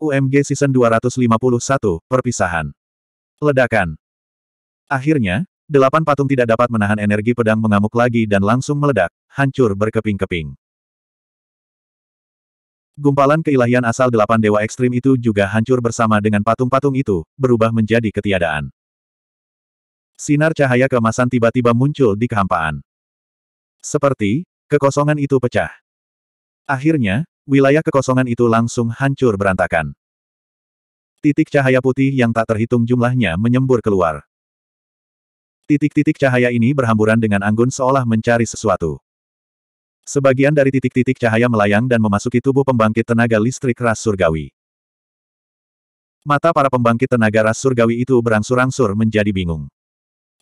UMG Season 251, Perpisahan. Ledakan. Akhirnya, delapan patung tidak dapat menahan energi pedang mengamuk lagi dan langsung meledak, hancur berkeping-keping. Gumpalan keilahian asal delapan dewa ekstrim itu juga hancur bersama dengan patung-patung itu, berubah menjadi ketiadaan. Sinar cahaya kemasan tiba-tiba muncul di kehampaan. Seperti, kekosongan itu pecah. Akhirnya, wilayah kekosongan itu langsung hancur berantakan. Titik cahaya putih yang tak terhitung jumlahnya menyembur keluar. Titik-titik cahaya ini berhamburan dengan anggun seolah mencari sesuatu. Sebagian dari titik-titik cahaya melayang dan memasuki tubuh pembangkit tenaga listrik ras surgawi. Mata para pembangkit tenaga ras surgawi itu berangsur-angsur menjadi bingung.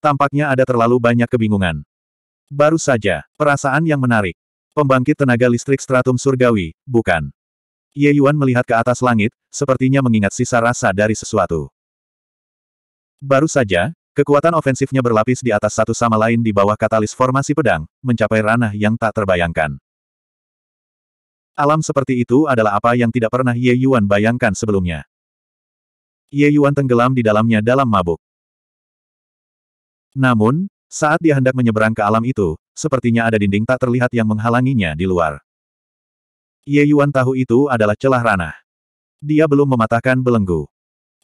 Tampaknya ada terlalu banyak kebingungan. Baru saja, perasaan yang menarik. Pembangkit tenaga listrik stratum surgawi, bukan. Ye Yuan melihat ke atas langit, sepertinya mengingat sisa rasa dari sesuatu. Baru saja, kekuatan ofensifnya berlapis di atas satu sama lain di bawah katalis formasi pedang, mencapai ranah yang tak terbayangkan. Alam seperti itu adalah apa yang tidak pernah Ye Yuan bayangkan sebelumnya. Ye Yuan tenggelam di dalamnya dalam mabuk. Namun, saat dia hendak menyeberang ke alam itu, sepertinya ada dinding tak terlihat yang menghalanginya di luar. Ye Yuan tahu itu adalah celah ranah. Dia belum mematahkan belenggu.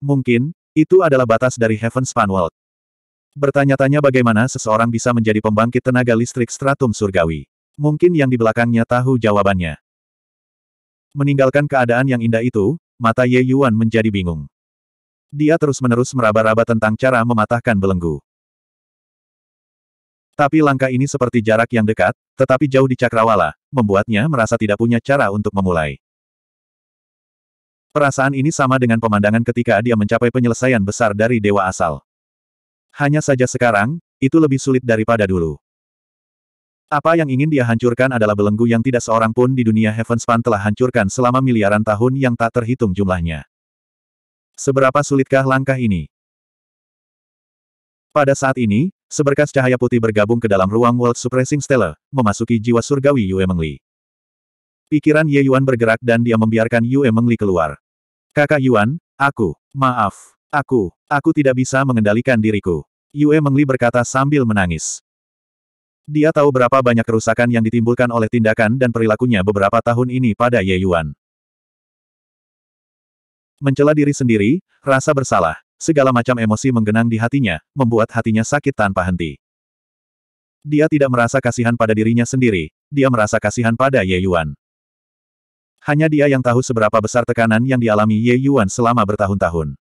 Mungkin, itu adalah batas dari Heaven Span World. Bertanya-tanya bagaimana seseorang bisa menjadi pembangkit tenaga listrik stratum surgawi. Mungkin yang di belakangnya tahu jawabannya. Meninggalkan keadaan yang indah itu, mata Ye Yuan menjadi bingung. Dia terus-menerus meraba-raba tentang cara mematahkan belenggu. Tapi langkah ini seperti jarak yang dekat, tetapi jauh di cakrawala, membuatnya merasa tidak punya cara untuk memulai. Perasaan ini sama dengan pemandangan ketika dia mencapai penyelesaian besar dari dewa asal. Hanya saja sekarang, itu lebih sulit daripada dulu. Apa yang ingin dia hancurkan adalah belenggu yang tidak seorang pun di dunia Heavenspan telah hancurkan selama miliaran tahun yang tak terhitung jumlahnya. Seberapa sulitkah langkah ini? Pada saat ini, Seberkas cahaya putih bergabung ke dalam ruang World Suppressing Stellar, memasuki jiwa surgawi Yue Mengli. Pikiran Ye Yuan bergerak dan dia membiarkan Yue Mengli keluar. Kakak Yuan, aku, maaf, aku, aku tidak bisa mengendalikan diriku. Yue Mengli berkata sambil menangis. Dia tahu berapa banyak kerusakan yang ditimbulkan oleh tindakan dan perilakunya beberapa tahun ini pada Ye Yuan. Mencela diri sendiri, rasa bersalah, Segala macam emosi menggenang di hatinya, membuat hatinya sakit tanpa henti. Dia tidak merasa kasihan pada dirinya sendiri, dia merasa kasihan pada Ye Yuan. Hanya dia yang tahu seberapa besar tekanan yang dialami Ye Yuan selama bertahun-tahun.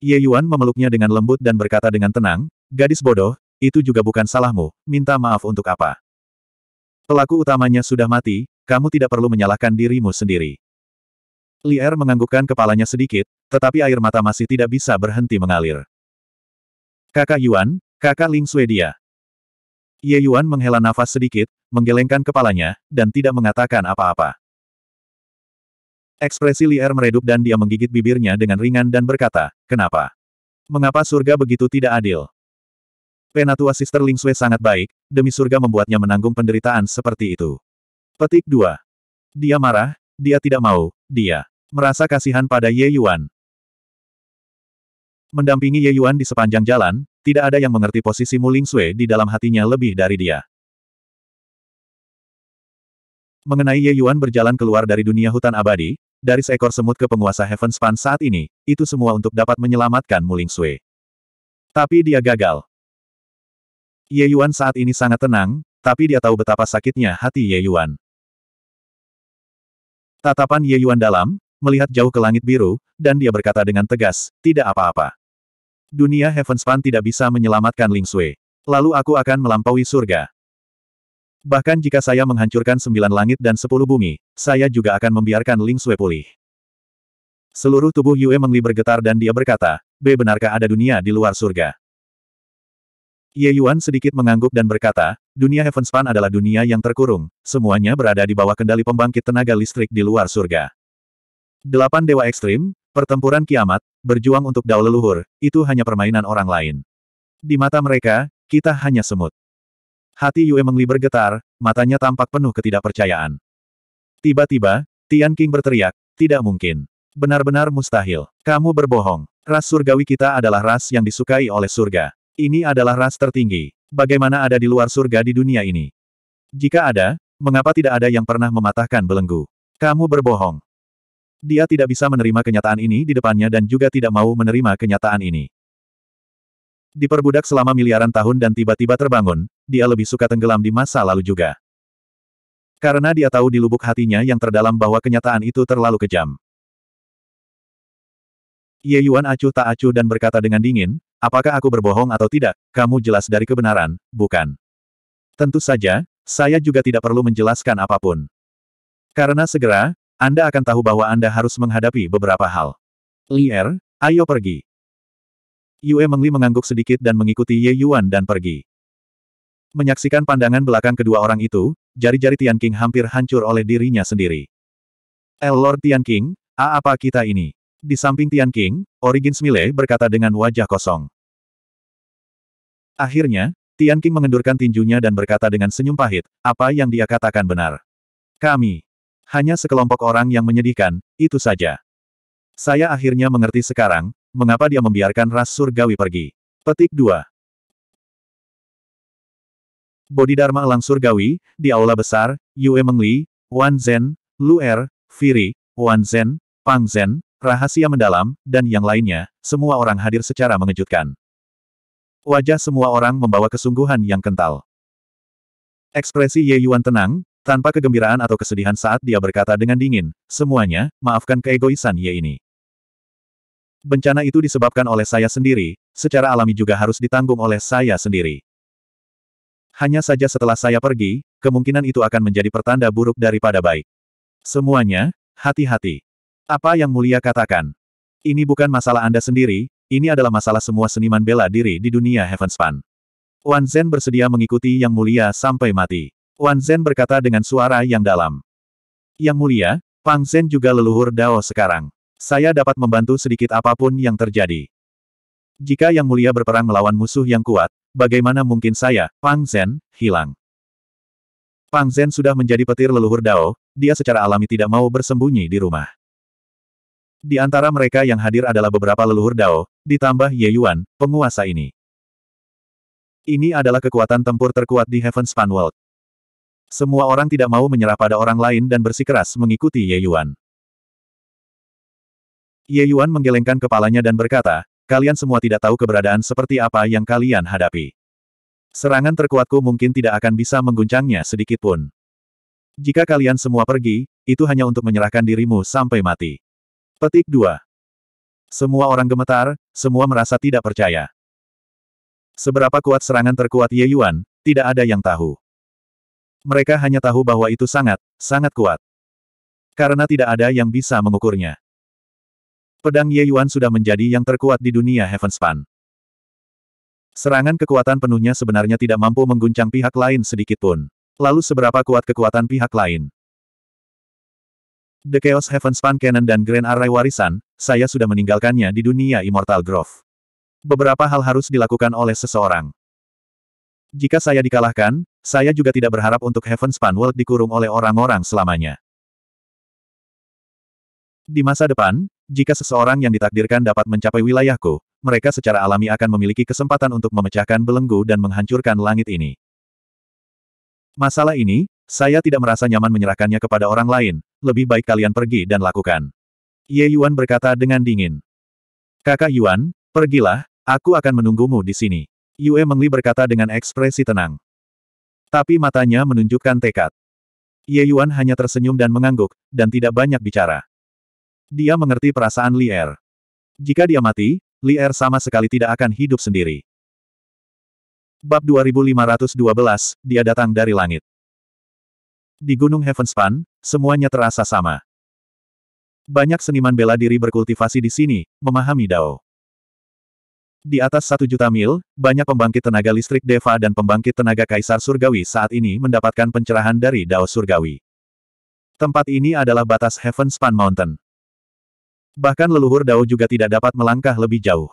Ye Yuan memeluknya dengan lembut dan berkata dengan tenang, Gadis bodoh, itu juga bukan salahmu, minta maaf untuk apa. Pelaku utamanya sudah mati, kamu tidak perlu menyalahkan dirimu sendiri. Lier menganggukkan kepalanya sedikit, tetapi air mata masih tidak bisa berhenti mengalir. Kakak Yuan, kakak Ling Swedia. Ye Yuan menghela nafas sedikit, menggelengkan kepalanya, dan tidak mengatakan apa-apa. Ekspresi Lier meredup dan dia menggigit bibirnya dengan ringan dan berkata, kenapa? Mengapa surga begitu tidak adil? Penatua Sister Ling Sui sangat baik, demi surga membuatnya menanggung penderitaan seperti itu. Petik 2. Dia marah, dia tidak mau, dia merasa kasihan pada Ye Yuan. Mendampingi Ye Yuan di sepanjang jalan, tidak ada yang mengerti posisi Mu Ling Sui di dalam hatinya lebih dari dia. Mengenai Ye Yuan berjalan keluar dari dunia hutan abadi, dari seekor semut ke penguasa Heaven Span saat ini, itu semua untuk dapat menyelamatkan Mu Ling Sui. Tapi dia gagal. Ye Yuan saat ini sangat tenang, tapi dia tahu betapa sakitnya hati Ye Yuan. Tatapan Ye Yuan dalam, melihat jauh ke langit biru, dan dia berkata dengan tegas, tidak apa-apa. Dunia Heavenspan tidak bisa menyelamatkan Ling Sui. Lalu aku akan melampaui surga. Bahkan jika saya menghancurkan sembilan langit dan sepuluh bumi, saya juga akan membiarkan Ling Sui pulih. Seluruh tubuh Yue Mengli bergetar dan dia berkata, B benarkah ada dunia di luar surga? Ye Yuan sedikit mengangguk dan berkata, dunia Heavenspan adalah dunia yang terkurung, semuanya berada di bawah kendali pembangkit tenaga listrik di luar surga. Delapan dewa ekstrim, Pertempuran kiamat, berjuang untuk dao leluhur, itu hanya permainan orang lain. Di mata mereka, kita hanya semut. Hati Yue Mengli bergetar, matanya tampak penuh ketidakpercayaan. Tiba-tiba, Tian King berteriak, tidak mungkin. Benar-benar mustahil. Kamu berbohong. Ras surgawi kita adalah ras yang disukai oleh surga. Ini adalah ras tertinggi. Bagaimana ada di luar surga di dunia ini? Jika ada, mengapa tidak ada yang pernah mematahkan belenggu? Kamu berbohong. Dia tidak bisa menerima kenyataan ini di depannya dan juga tidak mau menerima kenyataan ini. Diperbudak selama miliaran tahun dan tiba-tiba terbangun, dia lebih suka tenggelam di masa lalu juga. Karena dia tahu di lubuk hatinya yang terdalam bahwa kenyataan itu terlalu kejam. Ye Yuan acuh tak acuh dan berkata dengan dingin, apakah aku berbohong atau tidak, kamu jelas dari kebenaran, bukan? Tentu saja, saya juga tidak perlu menjelaskan apapun. Karena segera, anda akan tahu bahwa Anda harus menghadapi beberapa hal. Lier, ayo pergi. Yue Mengli mengangguk sedikit dan mengikuti Ye Yuan dan pergi. Menyaksikan pandangan belakang kedua orang itu, jari-jari Tian King hampir hancur oleh dirinya sendiri. El eh, Lord Tian King, A apa kita ini? Di samping Tian King, Origins Mile berkata dengan wajah kosong. Akhirnya, Tian King mengendurkan tinjunya dan berkata dengan senyum pahit, apa yang dia katakan benar. Kami. Hanya sekelompok orang yang menyedihkan, itu saja. Saya akhirnya mengerti sekarang, mengapa dia membiarkan ras surgawi pergi. Petik 2. Bodhidharma elang surgawi, di aula besar, Yue Mengli, Wan Zhen, Lu Er, Firi, Wan Zhen, Pang Zhen, rahasia mendalam, dan yang lainnya, semua orang hadir secara mengejutkan. Wajah semua orang membawa kesungguhan yang kental. Ekspresi Ye Yuan tenang, tanpa kegembiraan atau kesedihan saat dia berkata dengan dingin, semuanya, maafkan keegoisan Ye ini. Bencana itu disebabkan oleh saya sendiri, secara alami juga harus ditanggung oleh saya sendiri. Hanya saja setelah saya pergi, kemungkinan itu akan menjadi pertanda buruk daripada baik. Semuanya, hati-hati. Apa yang mulia katakan? Ini bukan masalah Anda sendiri, ini adalah masalah semua seniman bela diri di dunia Heavenspan. Wan Zen bersedia mengikuti yang mulia sampai mati. Wan Zhen berkata dengan suara yang dalam. Yang mulia, Pang Zhen juga leluhur Dao sekarang. Saya dapat membantu sedikit apapun yang terjadi. Jika Yang Mulia berperang melawan musuh yang kuat, bagaimana mungkin saya, Pang Zhen, hilang? Pang Zhen sudah menjadi petir leluhur Dao, dia secara alami tidak mau bersembunyi di rumah. Di antara mereka yang hadir adalah beberapa leluhur Dao, ditambah Ye Yuan, penguasa ini. Ini adalah kekuatan tempur terkuat di Heaven Span World. Semua orang tidak mau menyerah pada orang lain dan bersikeras mengikuti Ye Yuan. Ye Yuan menggelengkan kepalanya dan berkata, kalian semua tidak tahu keberadaan seperti apa yang kalian hadapi. Serangan terkuatku mungkin tidak akan bisa mengguncangnya sedikitpun. Jika kalian semua pergi, itu hanya untuk menyerahkan dirimu sampai mati. Petik 2. Semua orang gemetar, semua merasa tidak percaya. Seberapa kuat serangan terkuat Ye Yuan, tidak ada yang tahu. Mereka hanya tahu bahwa itu sangat, sangat kuat. Karena tidak ada yang bisa mengukurnya. Pedang Ye Yuan sudah menjadi yang terkuat di dunia Heavenspan. Serangan kekuatan penuhnya sebenarnya tidak mampu mengguncang pihak lain sedikitpun. Lalu seberapa kuat kekuatan pihak lain? The Chaos Heavenspan Cannon dan Grand Array Warisan, saya sudah meninggalkannya di dunia Immortal Grove. Beberapa hal harus dilakukan oleh seseorang. Jika saya dikalahkan, saya juga tidak berharap untuk Heaven's World dikurung oleh orang-orang selamanya. Di masa depan, jika seseorang yang ditakdirkan dapat mencapai wilayahku, mereka secara alami akan memiliki kesempatan untuk memecahkan belenggu dan menghancurkan langit ini. Masalah ini, saya tidak merasa nyaman menyerahkannya kepada orang lain, lebih baik kalian pergi dan lakukan. Ye Yuan berkata dengan dingin. Kakak Yuan, pergilah, aku akan menunggumu di sini. Yue Mengli berkata dengan ekspresi tenang. Tapi matanya menunjukkan tekad. Ye Yuan hanya tersenyum dan mengangguk, dan tidak banyak bicara. Dia mengerti perasaan Li Er. Jika dia mati, Li Er sama sekali tidak akan hidup sendiri. Bab 2512, dia datang dari langit. Di Gunung Heavenspan, semuanya terasa sama. Banyak seniman bela diri berkultivasi di sini, memahami Dao. Di atas satu juta mil, banyak pembangkit tenaga listrik Deva dan pembangkit tenaga Kaisar Surgawi saat ini mendapatkan pencerahan dari Dao Surgawi. Tempat ini adalah batas Heaven Span Mountain. Bahkan leluhur Dao juga tidak dapat melangkah lebih jauh.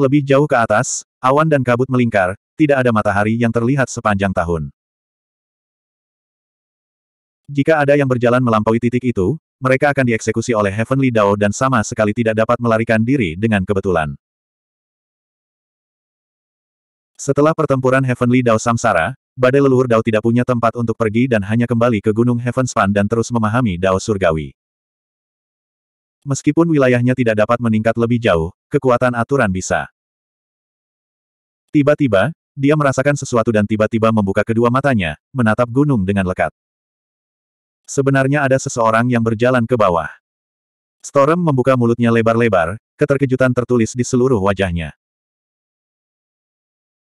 Lebih jauh ke atas, awan dan kabut melingkar, tidak ada matahari yang terlihat sepanjang tahun. Jika ada yang berjalan melampaui titik itu, mereka akan dieksekusi oleh Heavenly Dao dan sama sekali tidak dapat melarikan diri dengan kebetulan. Setelah pertempuran Heavenly Dao Samsara, badai leluhur Dao tidak punya tempat untuk pergi dan hanya kembali ke Gunung Heavenspan dan terus memahami Dao Surgawi. Meskipun wilayahnya tidak dapat meningkat lebih jauh, kekuatan aturan bisa. Tiba-tiba, dia merasakan sesuatu dan tiba-tiba membuka kedua matanya, menatap gunung dengan lekat. Sebenarnya ada seseorang yang berjalan ke bawah. Storm membuka mulutnya lebar-lebar, keterkejutan tertulis di seluruh wajahnya.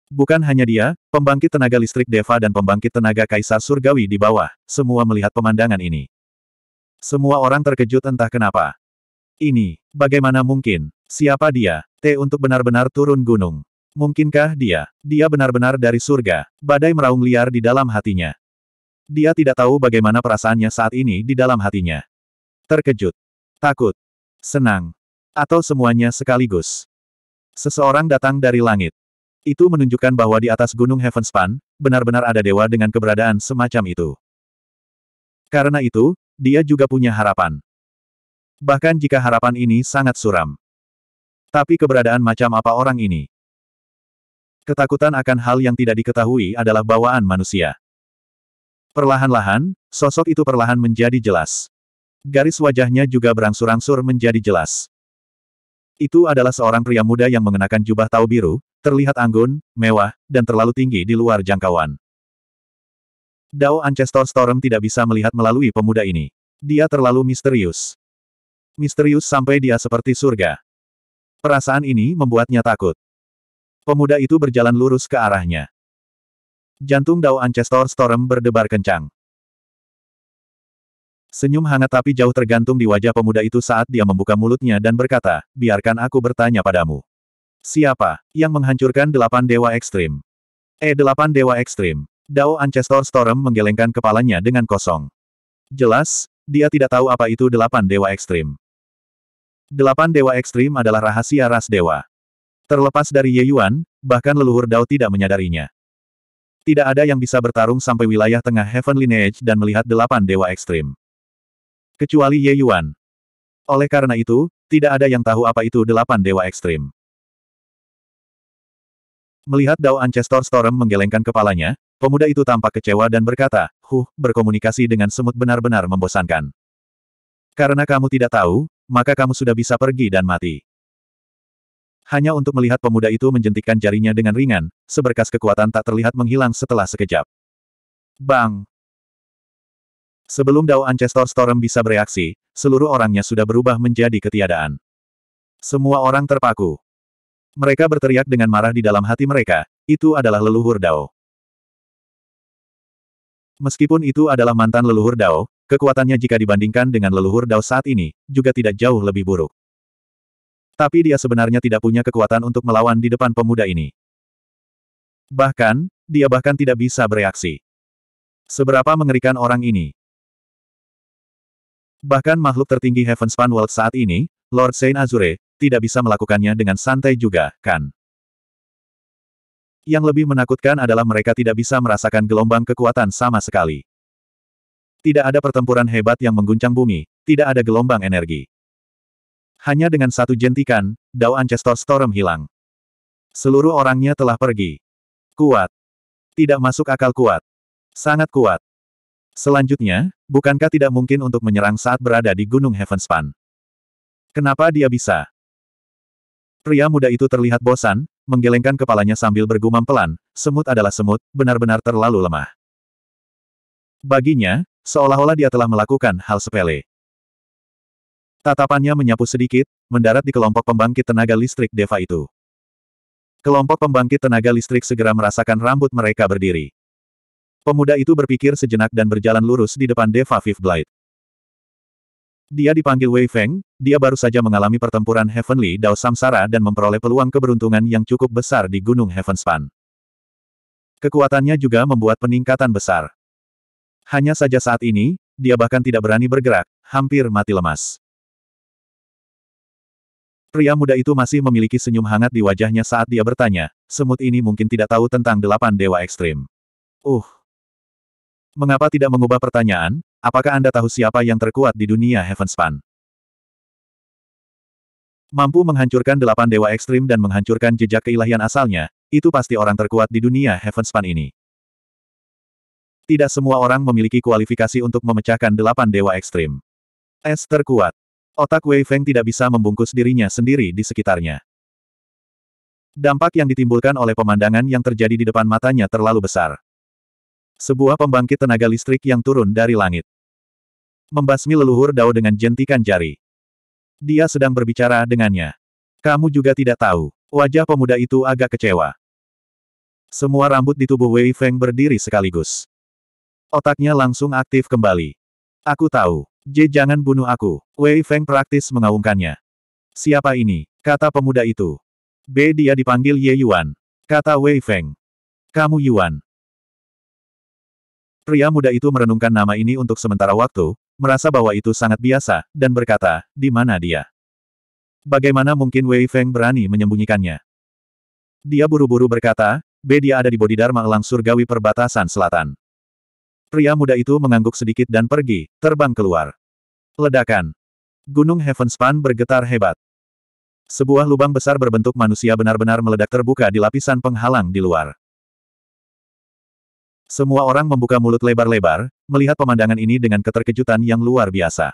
Bukan hanya dia, pembangkit tenaga listrik Deva dan pembangkit tenaga Kaisar Surgawi di bawah, semua melihat pemandangan ini. Semua orang terkejut entah kenapa. Ini, bagaimana mungkin? Siapa dia? T untuk benar-benar turun gunung. Mungkinkah dia? Dia benar-benar dari surga, badai meraung liar di dalam hatinya. Dia tidak tahu bagaimana perasaannya saat ini di dalam hatinya. Terkejut. Takut. Senang. Atau semuanya sekaligus. Seseorang datang dari langit. Itu menunjukkan bahwa di atas gunung Heavenspan, benar-benar ada dewa dengan keberadaan semacam itu. Karena itu, dia juga punya harapan. Bahkan jika harapan ini sangat suram. Tapi keberadaan macam apa orang ini? Ketakutan akan hal yang tidak diketahui adalah bawaan manusia. Perlahan-lahan, sosok itu perlahan menjadi jelas. Garis wajahnya juga berangsur-angsur menjadi jelas. Itu adalah seorang pria muda yang mengenakan jubah tau biru, terlihat anggun, mewah, dan terlalu tinggi di luar jangkauan. Dao Ancestor Storm tidak bisa melihat melalui pemuda ini. Dia terlalu misterius. Misterius sampai dia seperti surga. Perasaan ini membuatnya takut. Pemuda itu berjalan lurus ke arahnya. Jantung Dao Ancestor Storm berdebar kencang. Senyum hangat tapi jauh tergantung di wajah pemuda itu saat dia membuka mulutnya dan berkata, biarkan aku bertanya padamu. Siapa yang menghancurkan delapan dewa ekstrim? Eh delapan dewa ekstrim. Dao Ancestor Storm menggelengkan kepalanya dengan kosong. Jelas, dia tidak tahu apa itu delapan dewa ekstrim. Delapan dewa ekstrim adalah rahasia ras dewa. Terlepas dari Ye Yuan, bahkan leluhur Dao tidak menyadarinya. Tidak ada yang bisa bertarung sampai wilayah tengah Heaven Lineage dan melihat delapan dewa ekstrim. Kecuali Ye Yuan. Oleh karena itu, tidak ada yang tahu apa itu delapan dewa ekstrim. Melihat Dao Ancestor Storm menggelengkan kepalanya, pemuda itu tampak kecewa dan berkata, Huh, berkomunikasi dengan semut benar-benar membosankan. Karena kamu tidak tahu, maka kamu sudah bisa pergi dan mati hanya untuk melihat pemuda itu menjentikkan jarinya dengan ringan, seberkas kekuatan tak terlihat menghilang setelah sekejap. Bang! Sebelum Dao Ancestor Storm bisa bereaksi, seluruh orangnya sudah berubah menjadi ketiadaan. Semua orang terpaku. Mereka berteriak dengan marah di dalam hati mereka, itu adalah leluhur Dao. Meskipun itu adalah mantan leluhur Dao, kekuatannya jika dibandingkan dengan leluhur Dao saat ini, juga tidak jauh lebih buruk. Tapi dia sebenarnya tidak punya kekuatan untuk melawan di depan pemuda ini. Bahkan, dia bahkan tidak bisa bereaksi. Seberapa mengerikan orang ini. Bahkan makhluk tertinggi Heavenspan World saat ini, Lord Saint Azure, tidak bisa melakukannya dengan santai juga, kan? Yang lebih menakutkan adalah mereka tidak bisa merasakan gelombang kekuatan sama sekali. Tidak ada pertempuran hebat yang mengguncang bumi, tidak ada gelombang energi. Hanya dengan satu jentikan, Dao Ancestor Storm hilang. Seluruh orangnya telah pergi. Kuat. Tidak masuk akal kuat. Sangat kuat. Selanjutnya, bukankah tidak mungkin untuk menyerang saat berada di Gunung Heavenspan? Kenapa dia bisa? Pria muda itu terlihat bosan, menggelengkan kepalanya sambil bergumam pelan, semut adalah semut, benar-benar terlalu lemah. Baginya, seolah-olah dia telah melakukan hal sepele. Tatapannya menyapu sedikit, mendarat di kelompok pembangkit tenaga listrik Deva itu. Kelompok pembangkit tenaga listrik segera merasakan rambut mereka berdiri. Pemuda itu berpikir sejenak dan berjalan lurus di depan Deva Fifth Blight. Dia dipanggil Wei Feng, dia baru saja mengalami pertempuran Heavenly Dao Samsara dan memperoleh peluang keberuntungan yang cukup besar di Gunung Heavenspan. Kekuatannya juga membuat peningkatan besar. Hanya saja saat ini, dia bahkan tidak berani bergerak, hampir mati lemas. Pria muda itu masih memiliki senyum hangat di wajahnya saat dia bertanya, semut ini mungkin tidak tahu tentang delapan dewa ekstrim. Uh. Mengapa tidak mengubah pertanyaan, apakah Anda tahu siapa yang terkuat di dunia Heavenspan? Mampu menghancurkan delapan dewa ekstrim dan menghancurkan jejak keilahian asalnya, itu pasti orang terkuat di dunia Heavenspan ini. Tidak semua orang memiliki kualifikasi untuk memecahkan delapan dewa ekstrim. Es terkuat. Otak Wei Feng tidak bisa membungkus dirinya sendiri di sekitarnya. Dampak yang ditimbulkan oleh pemandangan yang terjadi di depan matanya terlalu besar. Sebuah pembangkit tenaga listrik yang turun dari langit. Membasmi leluhur Dao dengan jentikan jari. Dia sedang berbicara dengannya. Kamu juga tidak tahu. Wajah pemuda itu agak kecewa. Semua rambut di tubuh Wei Feng berdiri sekaligus. Otaknya langsung aktif kembali. Aku tahu. J jangan bunuh aku. Wei Feng praktis mengaungkannya. Siapa ini? Kata pemuda itu. B dia dipanggil Ye Yuan. Kata Wei Feng. Kamu Yuan. Pria muda itu merenungkan nama ini untuk sementara waktu, merasa bahwa itu sangat biasa, dan berkata, di mana dia? Bagaimana mungkin Wei Feng berani menyembunyikannya? Dia buru-buru berkata, B dia ada di Bodhidharma Elang Surgawi Perbatasan Selatan. Pria muda itu mengangguk sedikit dan pergi, terbang keluar. Ledakan. Gunung Heavenspan bergetar hebat. Sebuah lubang besar berbentuk manusia benar-benar meledak terbuka di lapisan penghalang di luar. Semua orang membuka mulut lebar-lebar, melihat pemandangan ini dengan keterkejutan yang luar biasa.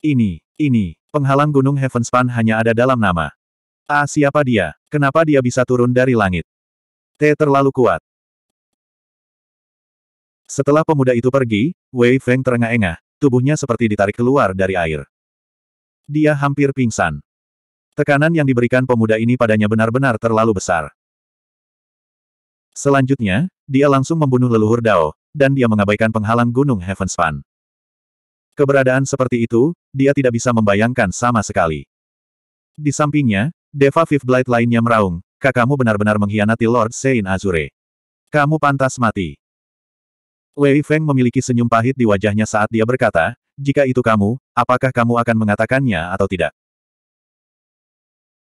Ini, ini, penghalang gunung Heavenspan hanya ada dalam nama. Ah siapa dia? Kenapa dia bisa turun dari langit? T terlalu kuat. Setelah pemuda itu pergi, Wei Feng terengah-engah, tubuhnya seperti ditarik keluar dari air. Dia hampir pingsan. Tekanan yang diberikan pemuda ini padanya benar-benar terlalu besar. Selanjutnya, dia langsung membunuh leluhur Dao, dan dia mengabaikan penghalang gunung Heavenspan. Keberadaan seperti itu, dia tidak bisa membayangkan sama sekali. Di sampingnya, Deva Fifth Blight lainnya meraung, kakakmu benar-benar mengkhianati Lord Sein Azure. Kamu pantas mati. Wei Feng memiliki senyum pahit di wajahnya saat dia berkata, jika itu kamu, apakah kamu akan mengatakannya atau tidak?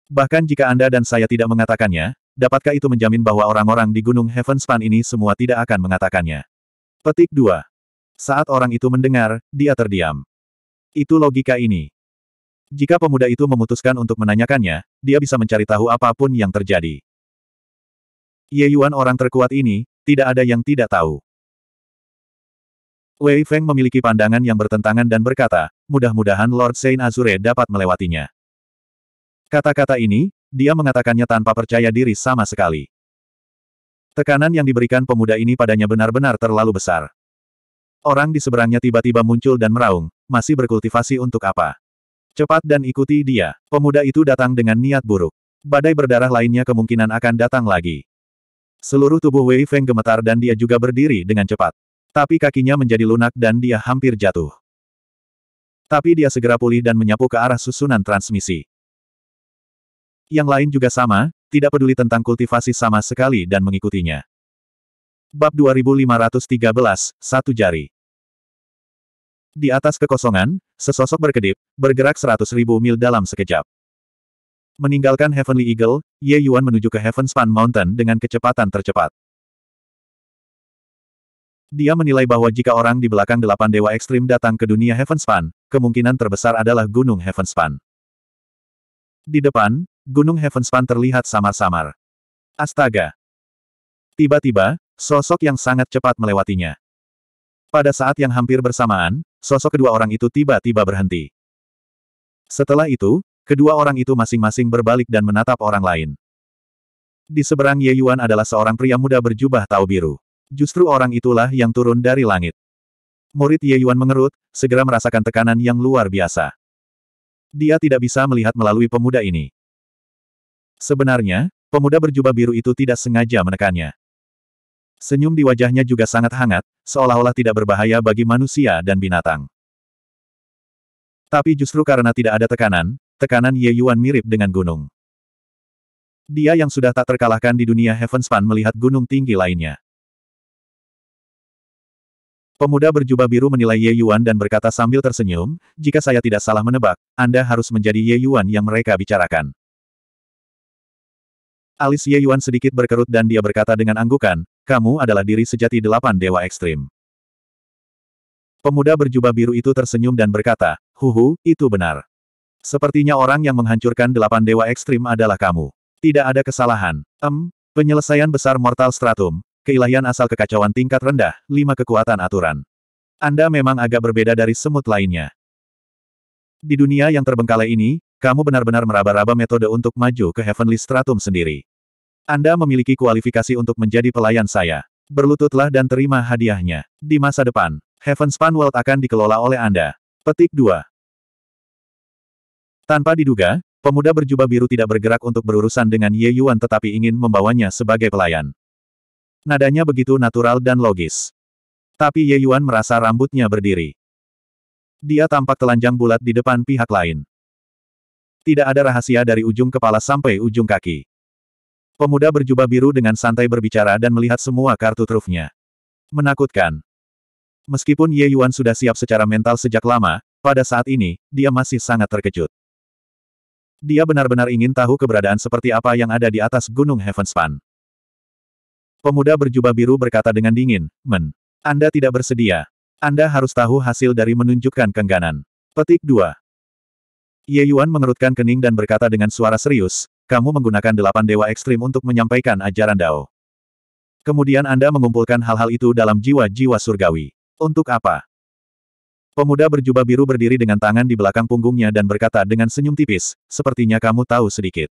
Bahkan jika Anda dan saya tidak mengatakannya, dapatkah itu menjamin bahwa orang-orang di Gunung Heaven Span ini semua tidak akan mengatakannya? Petik 2. Saat orang itu mendengar, dia terdiam. Itu logika ini. Jika pemuda itu memutuskan untuk menanyakannya, dia bisa mencari tahu apapun yang terjadi. Ye Yuan orang terkuat ini, tidak ada yang tidak tahu. Wei Feng memiliki pandangan yang bertentangan dan berkata, mudah-mudahan Lord Saint Azure dapat melewatinya. Kata-kata ini, dia mengatakannya tanpa percaya diri sama sekali. Tekanan yang diberikan pemuda ini padanya benar-benar terlalu besar. Orang di seberangnya tiba-tiba muncul dan meraung, masih berkultivasi untuk apa? Cepat dan ikuti dia. Pemuda itu datang dengan niat buruk. Badai berdarah lainnya kemungkinan akan datang lagi. Seluruh tubuh Wei Feng gemetar dan dia juga berdiri dengan cepat. Tapi kakinya menjadi lunak dan dia hampir jatuh. Tapi dia segera pulih dan menyapu ke arah susunan transmisi. Yang lain juga sama, tidak peduli tentang kultivasi sama sekali dan mengikutinya. Bab 2513, Satu Jari di atas kekosongan, sesosok berkedip, bergerak 100 ribu mil dalam sekejap. Meninggalkan Heavenly Eagle, Ye Yuan menuju ke Heaven Span Mountain dengan kecepatan tercepat. Dia menilai bahwa jika orang di belakang delapan dewa ekstrim datang ke dunia Heavenspan, kemungkinan terbesar adalah Gunung Heavenspan. Di depan, Gunung Heavenspan terlihat samar-samar. Astaga! Tiba-tiba, sosok yang sangat cepat melewatinya. Pada saat yang hampir bersamaan, sosok kedua orang itu tiba-tiba berhenti. Setelah itu, kedua orang itu masing-masing berbalik dan menatap orang lain. Di seberang Ye Yuan adalah seorang pria muda berjubah tau biru. Justru orang itulah yang turun dari langit. Murid Ye Yuan mengerut, segera merasakan tekanan yang luar biasa. Dia tidak bisa melihat melalui pemuda ini. Sebenarnya, pemuda berjubah biru itu tidak sengaja menekannya. Senyum di wajahnya juga sangat hangat, seolah-olah tidak berbahaya bagi manusia dan binatang. Tapi justru karena tidak ada tekanan, tekanan Ye Yuan mirip dengan gunung. Dia yang sudah tak terkalahkan di dunia Heavenspan melihat gunung tinggi lainnya. Pemuda berjubah biru menilai Ye Yuan dan berkata sambil tersenyum, jika saya tidak salah menebak, Anda harus menjadi Ye Yuan yang mereka bicarakan. Alis Ye Yuan sedikit berkerut dan dia berkata dengan anggukan, kamu adalah diri sejati delapan dewa ekstrim. Pemuda berjubah biru itu tersenyum dan berkata, huhu, itu benar. Sepertinya orang yang menghancurkan delapan dewa ekstrim adalah kamu. Tidak ada kesalahan. Em, penyelesaian besar Mortal Stratum, Keilahian asal kekacauan tingkat rendah, lima kekuatan aturan. Anda memang agak berbeda dari semut lainnya. Di dunia yang terbengkalai ini, kamu benar-benar meraba-raba metode untuk maju ke Heavenly Stratum sendiri. Anda memiliki kualifikasi untuk menjadi pelayan saya. Berlututlah dan terima hadiahnya. Di masa depan, Heavenspan World akan dikelola oleh Anda. Petik 2. Tanpa diduga, pemuda berjubah biru tidak bergerak untuk berurusan dengan Ye Yuan tetapi ingin membawanya sebagai pelayan. Nadanya begitu natural dan logis. Tapi Ye Yuan merasa rambutnya berdiri. Dia tampak telanjang bulat di depan pihak lain. Tidak ada rahasia dari ujung kepala sampai ujung kaki. Pemuda berjubah biru dengan santai berbicara dan melihat semua kartu trufnya. Menakutkan. Meskipun Ye Yuan sudah siap secara mental sejak lama, pada saat ini, dia masih sangat terkejut. Dia benar-benar ingin tahu keberadaan seperti apa yang ada di atas Gunung Heavenspan. Pemuda berjubah biru berkata dengan dingin, Men. Anda tidak bersedia. Anda harus tahu hasil dari menunjukkan kengganan. Petik 2. Ye Yuan mengerutkan kening dan berkata dengan suara serius, kamu menggunakan delapan dewa ekstrim untuk menyampaikan ajaran Dao. Kemudian Anda mengumpulkan hal-hal itu dalam jiwa-jiwa surgawi. Untuk apa? Pemuda berjubah biru berdiri dengan tangan di belakang punggungnya dan berkata dengan senyum tipis, sepertinya kamu tahu sedikit.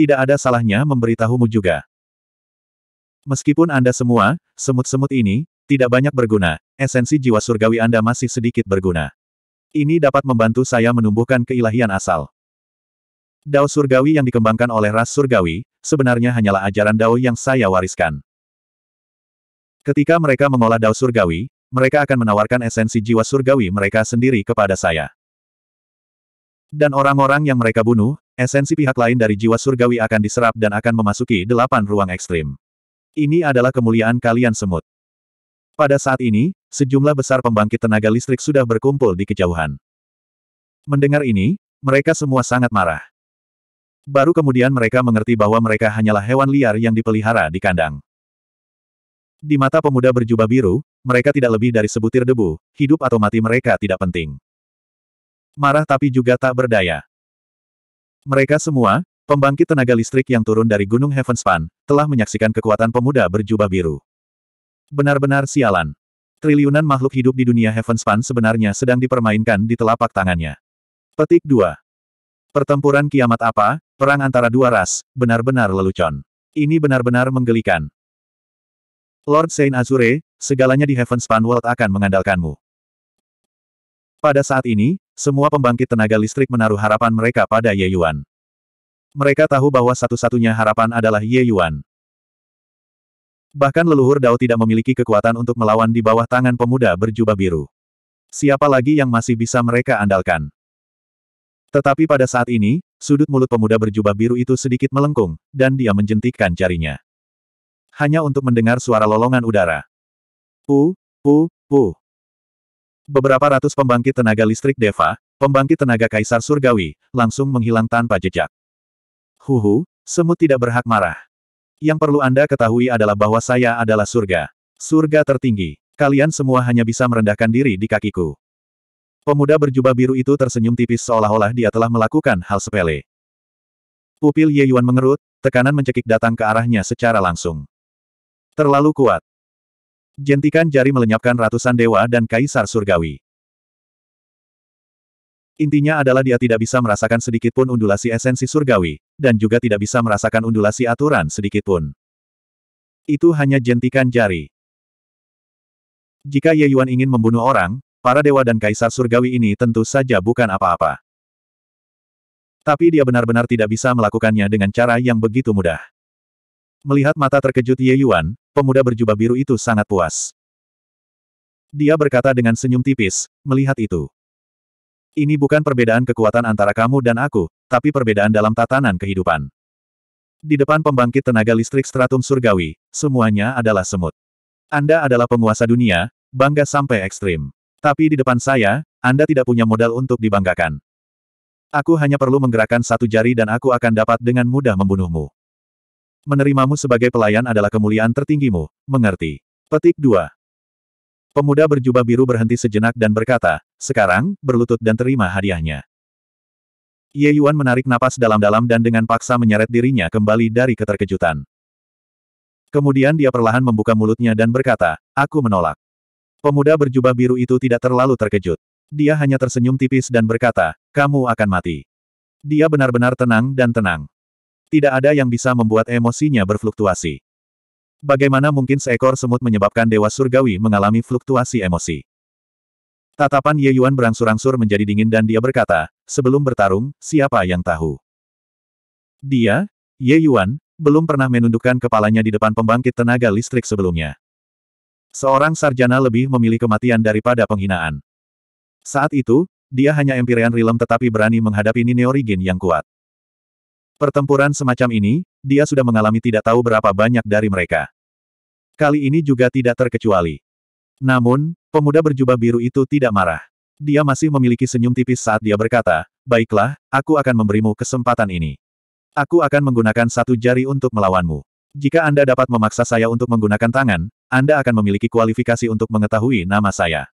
Tidak ada salahnya memberitahumu juga. Meskipun Anda semua, semut-semut ini, tidak banyak berguna, esensi jiwa surgawi Anda masih sedikit berguna. Ini dapat membantu saya menumbuhkan keilahian asal. Dao surgawi yang dikembangkan oleh ras surgawi, sebenarnya hanyalah ajaran Dao yang saya wariskan. Ketika mereka mengolah Dao surgawi, mereka akan menawarkan esensi jiwa surgawi mereka sendiri kepada saya. Dan orang-orang yang mereka bunuh, esensi pihak lain dari jiwa surgawi akan diserap dan akan memasuki delapan ruang ekstrim. Ini adalah kemuliaan kalian semut. Pada saat ini, sejumlah besar pembangkit tenaga listrik sudah berkumpul di kejauhan. Mendengar ini, mereka semua sangat marah. Baru kemudian mereka mengerti bahwa mereka hanyalah hewan liar yang dipelihara di kandang. Di mata pemuda berjubah biru, mereka tidak lebih dari sebutir debu, hidup atau mati mereka tidak penting. Marah tapi juga tak berdaya. Mereka semua, Pembangkit tenaga listrik yang turun dari Gunung Heavenspan, telah menyaksikan kekuatan pemuda berjubah biru. Benar-benar sialan. Triliunan makhluk hidup di dunia Heavenspan sebenarnya sedang dipermainkan di telapak tangannya. Petik 2. Pertempuran kiamat apa, perang antara dua ras, benar-benar lelucon. Ini benar-benar menggelikan. Lord Saint Azure, segalanya di Heavenspan World akan mengandalkanmu. Pada saat ini, semua pembangkit tenaga listrik menaruh harapan mereka pada Ye Yuan. Mereka tahu bahwa satu-satunya harapan adalah Ye Yuan. Bahkan leluhur Dao tidak memiliki kekuatan untuk melawan di bawah tangan pemuda berjubah biru. Siapa lagi yang masih bisa mereka andalkan? Tetapi pada saat ini, sudut mulut pemuda berjubah biru itu sedikit melengkung, dan dia menjentikkan jarinya. Hanya untuk mendengar suara lolongan udara. Pu, pu, pu. Beberapa ratus pembangkit tenaga listrik Deva, pembangkit tenaga kaisar surgawi, langsung menghilang tanpa jejak. Huhu, semut tidak berhak marah. Yang perlu Anda ketahui adalah bahwa saya adalah surga. Surga tertinggi. Kalian semua hanya bisa merendahkan diri di kakiku. Pemuda berjubah biru itu tersenyum tipis seolah-olah dia telah melakukan hal sepele. Pupil Ye Yuan mengerut, tekanan mencekik datang ke arahnya secara langsung. Terlalu kuat. Jentikan jari melenyapkan ratusan dewa dan kaisar surgawi. Intinya adalah dia tidak bisa merasakan sedikit pun undulasi esensi surgawi, dan juga tidak bisa merasakan undulasi aturan sedikitpun. Itu hanya jentikan jari. Jika Ye Yuan ingin membunuh orang, para dewa dan kaisar surgawi ini tentu saja bukan apa-apa. Tapi dia benar-benar tidak bisa melakukannya dengan cara yang begitu mudah. Melihat mata terkejut Ye Yuan, pemuda berjubah biru itu sangat puas. Dia berkata dengan senyum tipis, melihat itu. Ini bukan perbedaan kekuatan antara kamu dan aku, tapi perbedaan dalam tatanan kehidupan. Di depan pembangkit tenaga listrik stratum surgawi, semuanya adalah semut. Anda adalah penguasa dunia, bangga sampai ekstrim. Tapi di depan saya, Anda tidak punya modal untuk dibanggakan. Aku hanya perlu menggerakkan satu jari dan aku akan dapat dengan mudah membunuhmu. Menerimamu sebagai pelayan adalah kemuliaan tertinggimu, mengerti. Petik 2. Pemuda berjubah biru berhenti sejenak dan berkata, sekarang, berlutut dan terima hadiahnya. Ye Yuan menarik napas dalam-dalam dan dengan paksa menyeret dirinya kembali dari keterkejutan. Kemudian dia perlahan membuka mulutnya dan berkata, aku menolak. Pemuda berjubah biru itu tidak terlalu terkejut. Dia hanya tersenyum tipis dan berkata, kamu akan mati. Dia benar-benar tenang dan tenang. Tidak ada yang bisa membuat emosinya berfluktuasi. Bagaimana mungkin seekor semut menyebabkan Dewa Surgawi mengalami fluktuasi emosi? Tatapan Ye Yuan berangsur-angsur menjadi dingin dan dia berkata, sebelum bertarung, siapa yang tahu? Dia, Ye Yuan, belum pernah menundukkan kepalanya di depan pembangkit tenaga listrik sebelumnya. Seorang sarjana lebih memilih kematian daripada penghinaan. Saat itu, dia hanya empirian rilem tetapi berani menghadapi Nineorigin yang kuat. Pertempuran semacam ini, dia sudah mengalami tidak tahu berapa banyak dari mereka. Kali ini juga tidak terkecuali. Namun, Pemuda berjubah biru itu tidak marah. Dia masih memiliki senyum tipis saat dia berkata, Baiklah, aku akan memberimu kesempatan ini. Aku akan menggunakan satu jari untuk melawanmu. Jika Anda dapat memaksa saya untuk menggunakan tangan, Anda akan memiliki kualifikasi untuk mengetahui nama saya.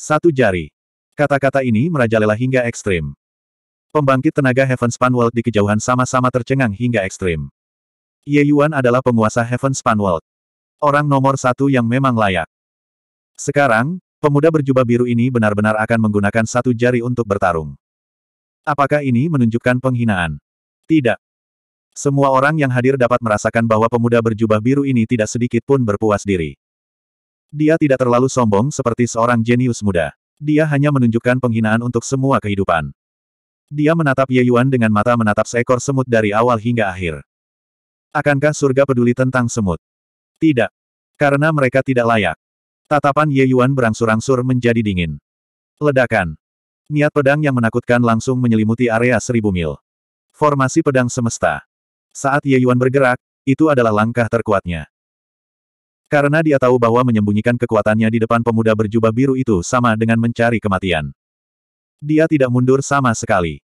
Satu jari. Kata-kata ini merajalela hingga ekstrim. Pembangkit tenaga Heaven Span World di kejauhan sama-sama tercengang hingga ekstrim. Ye Yuan adalah penguasa Heaven Span World. Orang nomor satu yang memang layak. Sekarang, pemuda berjubah biru ini benar-benar akan menggunakan satu jari untuk bertarung. Apakah ini menunjukkan penghinaan? Tidak. Semua orang yang hadir dapat merasakan bahwa pemuda berjubah biru ini tidak sedikit pun berpuas diri. Dia tidak terlalu sombong seperti seorang jenius muda. Dia hanya menunjukkan penghinaan untuk semua kehidupan. Dia menatap Ye Yuan dengan mata menatap seekor semut dari awal hingga akhir. Akankah surga peduli tentang semut? Tidak. Karena mereka tidak layak. Tatapan Ye Yuan berangsur-angsur menjadi dingin. Ledakan. Niat pedang yang menakutkan langsung menyelimuti area seribu mil. Formasi pedang semesta. Saat Ye Yuan bergerak, itu adalah langkah terkuatnya. Karena dia tahu bahwa menyembunyikan kekuatannya di depan pemuda berjubah biru itu sama dengan mencari kematian. Dia tidak mundur sama sekali.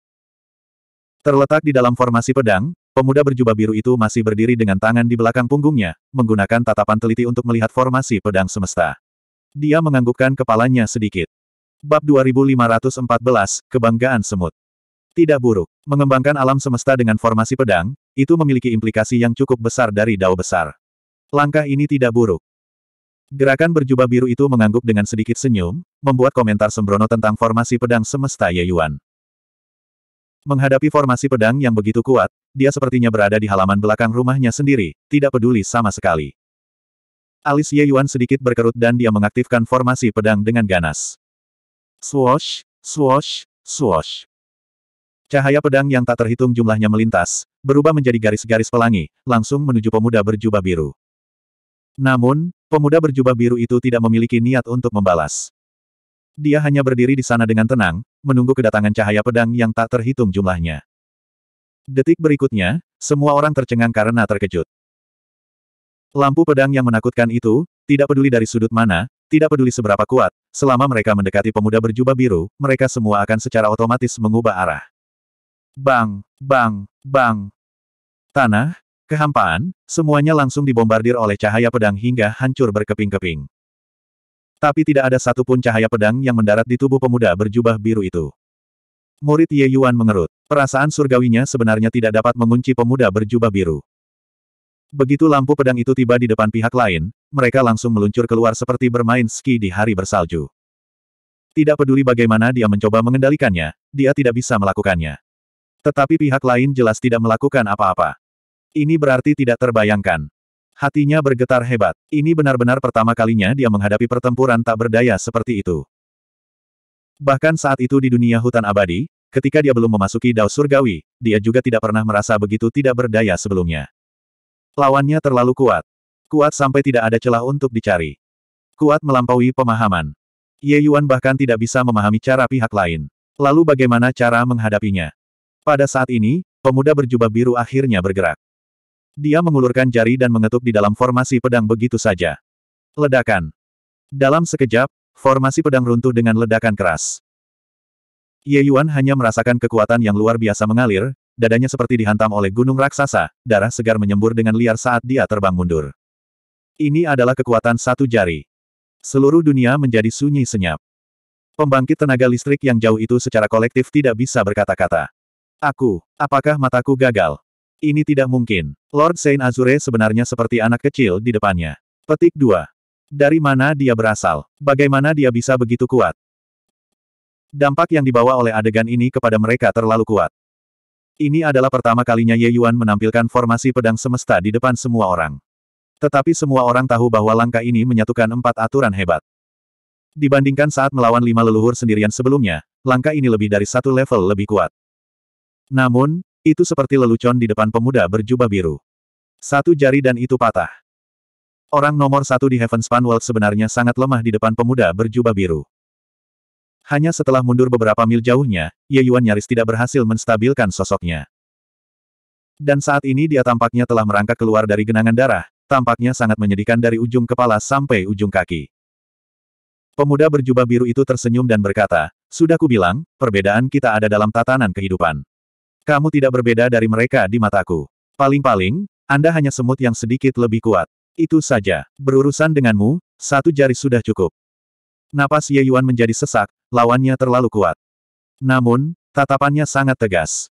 Terletak di dalam formasi pedang, pemuda berjubah biru itu masih berdiri dengan tangan di belakang punggungnya, menggunakan tatapan teliti untuk melihat formasi pedang semesta. Dia menganggukkan kepalanya sedikit. Bab 2514, Kebanggaan Semut. Tidak buruk. Mengembangkan alam semesta dengan formasi pedang, itu memiliki implikasi yang cukup besar dari dao besar. Langkah ini tidak buruk. Gerakan berjubah biru itu mengangguk dengan sedikit senyum, membuat komentar sembrono tentang formasi pedang semesta Ye Yuan. Menghadapi formasi pedang yang begitu kuat, dia sepertinya berada di halaman belakang rumahnya sendiri, tidak peduli sama sekali. Alis Ye Yuan sedikit berkerut dan dia mengaktifkan formasi pedang dengan ganas. Swoosh, swoosh, swoosh. Cahaya pedang yang tak terhitung jumlahnya melintas, berubah menjadi garis-garis pelangi, langsung menuju pemuda berjubah biru. Namun, pemuda berjubah biru itu tidak memiliki niat untuk membalas. Dia hanya berdiri di sana dengan tenang, menunggu kedatangan cahaya pedang yang tak terhitung jumlahnya. Detik berikutnya, semua orang tercengang karena terkejut. Lampu pedang yang menakutkan itu, tidak peduli dari sudut mana, tidak peduli seberapa kuat, selama mereka mendekati pemuda berjubah biru, mereka semua akan secara otomatis mengubah arah. Bang, bang, bang. Tanah, kehampaan, semuanya langsung dibombardir oleh cahaya pedang hingga hancur berkeping-keping. Tapi tidak ada satupun cahaya pedang yang mendarat di tubuh pemuda berjubah biru itu. Murid Ye Yuan mengerut. Perasaan surgawinya sebenarnya tidak dapat mengunci pemuda berjubah biru. Begitu lampu pedang itu tiba di depan pihak lain, mereka langsung meluncur keluar seperti bermain ski di hari bersalju. Tidak peduli bagaimana dia mencoba mengendalikannya, dia tidak bisa melakukannya. Tetapi pihak lain jelas tidak melakukan apa-apa. Ini berarti tidak terbayangkan. Hatinya bergetar hebat. Ini benar-benar pertama kalinya dia menghadapi pertempuran tak berdaya seperti itu. Bahkan saat itu di dunia hutan abadi, ketika dia belum memasuki Dao Surgawi, dia juga tidak pernah merasa begitu tidak berdaya sebelumnya. Lawannya terlalu kuat. Kuat sampai tidak ada celah untuk dicari. Kuat melampaui pemahaman. Ye Yuan bahkan tidak bisa memahami cara pihak lain. Lalu bagaimana cara menghadapinya? Pada saat ini, pemuda berjubah biru akhirnya bergerak. Dia mengulurkan jari dan mengetuk di dalam formasi pedang begitu saja. Ledakan. Dalam sekejap, formasi pedang runtuh dengan ledakan keras. Ye Yuan hanya merasakan kekuatan yang luar biasa mengalir, dadanya seperti dihantam oleh gunung raksasa, darah segar menyembur dengan liar saat dia terbang mundur. Ini adalah kekuatan satu jari. Seluruh dunia menjadi sunyi senyap. Pembangkit tenaga listrik yang jauh itu secara kolektif tidak bisa berkata-kata. Aku, apakah mataku gagal? Ini tidak mungkin. Lord Saint Azure sebenarnya seperti anak kecil di depannya. Petik 2. Dari mana dia berasal? Bagaimana dia bisa begitu kuat? Dampak yang dibawa oleh adegan ini kepada mereka terlalu kuat. Ini adalah pertama kalinya Ye Yuan menampilkan formasi pedang semesta di depan semua orang. Tetapi semua orang tahu bahwa langkah ini menyatukan empat aturan hebat. Dibandingkan saat melawan lima leluhur sendirian sebelumnya, langkah ini lebih dari satu level lebih kuat. Namun, itu seperti lelucon di depan pemuda berjubah biru. Satu jari dan itu patah. Orang nomor satu di Heaven Span World sebenarnya sangat lemah di depan pemuda berjubah biru. Hanya setelah mundur beberapa mil jauhnya, Ye Yuan nyaris tidak berhasil menstabilkan sosoknya. Dan saat ini dia tampaknya telah merangkak keluar dari genangan darah, tampaknya sangat menyedihkan dari ujung kepala sampai ujung kaki. Pemuda berjubah biru itu tersenyum dan berkata, Sudah kubilang, perbedaan kita ada dalam tatanan kehidupan. Kamu tidak berbeda dari mereka di mataku. Paling-paling, Anda hanya semut yang sedikit lebih kuat. Itu saja, berurusan denganmu, satu jari sudah cukup. Napas Ye Yuan menjadi sesak, lawannya terlalu kuat. Namun, tatapannya sangat tegas.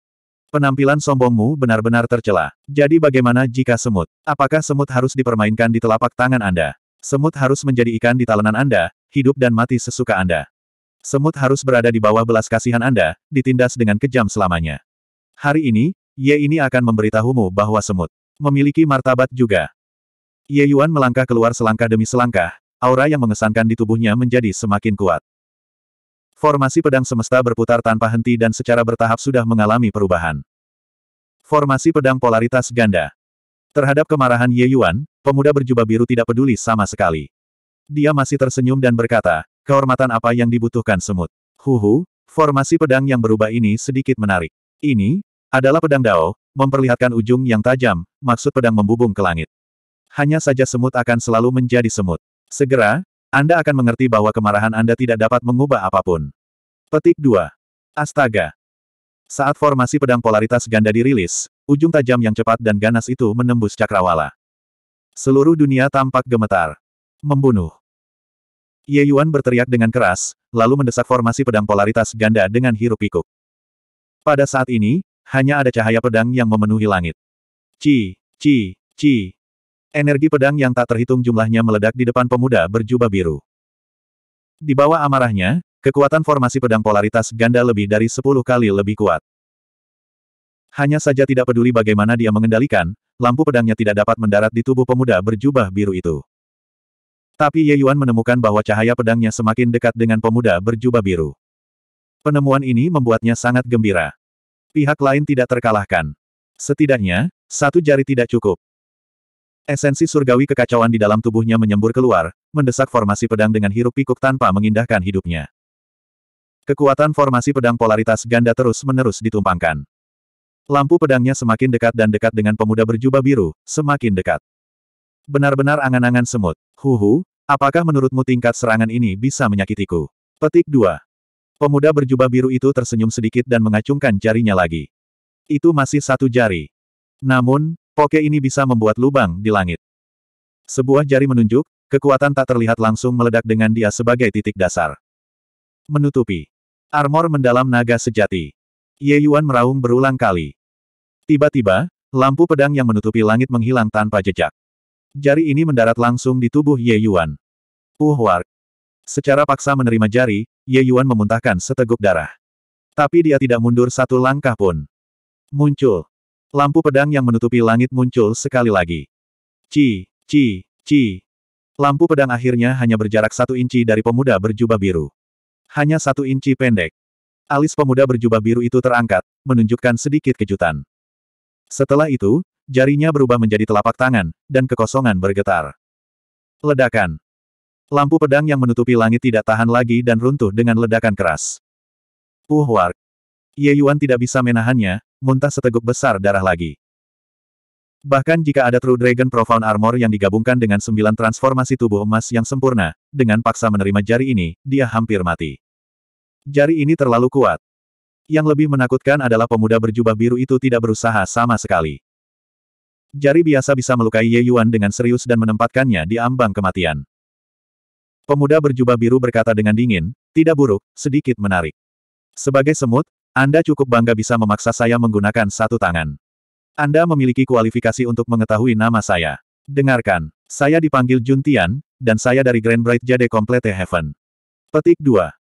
Penampilan sombongmu benar-benar tercela. Jadi bagaimana jika semut? Apakah semut harus dipermainkan di telapak tangan Anda? Semut harus menjadi ikan di talenan Anda, hidup dan mati sesuka Anda. Semut harus berada di bawah belas kasihan Anda, ditindas dengan kejam selamanya. Hari ini, Ye ini akan memberitahumu bahwa semut memiliki martabat juga. Ye Yuan melangkah keluar selangkah demi selangkah, Aura yang mengesankan di tubuhnya menjadi semakin kuat. Formasi pedang semesta berputar tanpa henti dan secara bertahap sudah mengalami perubahan. Formasi pedang polaritas ganda. Terhadap kemarahan Ye Yuan, pemuda berjubah biru tidak peduli sama sekali. Dia masih tersenyum dan berkata, kehormatan apa yang dibutuhkan semut. Huhu, formasi pedang yang berubah ini sedikit menarik. Ini, adalah pedang Dao, memperlihatkan ujung yang tajam, maksud pedang membubung ke langit. Hanya saja semut akan selalu menjadi semut. Segera, Anda akan mengerti bahwa kemarahan Anda tidak dapat mengubah apapun. Petik 2. Astaga. Saat formasi pedang polaritas ganda dirilis, ujung tajam yang cepat dan ganas itu menembus cakrawala. Seluruh dunia tampak gemetar. Membunuh. Ye Yuan berteriak dengan keras, lalu mendesak formasi pedang polaritas ganda dengan hirup pikuk Pada saat ini, hanya ada cahaya pedang yang memenuhi langit. Ci, ci, ci, Energi pedang yang tak terhitung jumlahnya meledak di depan pemuda berjubah biru. Di bawah amarahnya, kekuatan formasi pedang polaritas ganda lebih dari 10 kali lebih kuat. Hanya saja tidak peduli bagaimana dia mengendalikan, lampu pedangnya tidak dapat mendarat di tubuh pemuda berjubah biru itu. Tapi Ye Yuan menemukan bahwa cahaya pedangnya semakin dekat dengan pemuda berjubah biru. Penemuan ini membuatnya sangat gembira. Pihak lain tidak terkalahkan. Setidaknya, satu jari tidak cukup. Esensi surgawi kekacauan di dalam tubuhnya menyembur keluar, mendesak formasi pedang dengan hirup pikuk tanpa mengindahkan hidupnya. Kekuatan formasi pedang polaritas ganda terus-menerus ditumpangkan. Lampu pedangnya semakin dekat dan dekat dengan pemuda berjubah biru, semakin dekat. Benar-benar angan-angan semut. Huhu, apakah menurutmu tingkat serangan ini bisa menyakitiku? Petik 2. Pemuda berjubah biru itu tersenyum sedikit dan mengacungkan jarinya lagi. Itu masih satu jari. Namun, Poke ini bisa membuat lubang di langit. Sebuah jari menunjuk, kekuatan tak terlihat langsung meledak dengan dia sebagai titik dasar. Menutupi. Armor mendalam naga sejati. Ye Yuan meraung berulang kali. Tiba-tiba, lampu pedang yang menutupi langit menghilang tanpa jejak. Jari ini mendarat langsung di tubuh Ye Yuan. Uh, warg. Secara paksa menerima jari, Ye Yuan memuntahkan seteguk darah. Tapi dia tidak mundur satu langkah pun. Muncul. Lampu pedang yang menutupi langit muncul sekali lagi. Ci, ci, ci. Lampu pedang akhirnya hanya berjarak satu inci dari pemuda berjubah biru. Hanya satu inci pendek. Alis pemuda berjubah biru itu terangkat, menunjukkan sedikit kejutan. Setelah itu, jarinya berubah menjadi telapak tangan, dan kekosongan bergetar. Ledakan. Lampu pedang yang menutupi langit tidak tahan lagi dan runtuh dengan ledakan keras. Uhwark. Ye Yuan tidak bisa menahannya, muntah seteguk besar darah lagi. Bahkan jika ada True Dragon Profound Armor yang digabungkan dengan sembilan transformasi tubuh emas yang sempurna, dengan paksa menerima jari ini, dia hampir mati. Jari ini terlalu kuat. Yang lebih menakutkan adalah pemuda berjubah biru itu tidak berusaha sama sekali. Jari biasa bisa melukai Ye Yuan dengan serius dan menempatkannya di ambang kematian. Pemuda berjubah biru berkata dengan dingin, tidak buruk, sedikit menarik. Sebagai semut, anda cukup bangga bisa memaksa saya menggunakan satu tangan. Anda memiliki kualifikasi untuk mengetahui nama saya. Dengarkan, saya dipanggil Juntian, dan saya dari Grand Bright Jade Complete Heaven. Petik 2.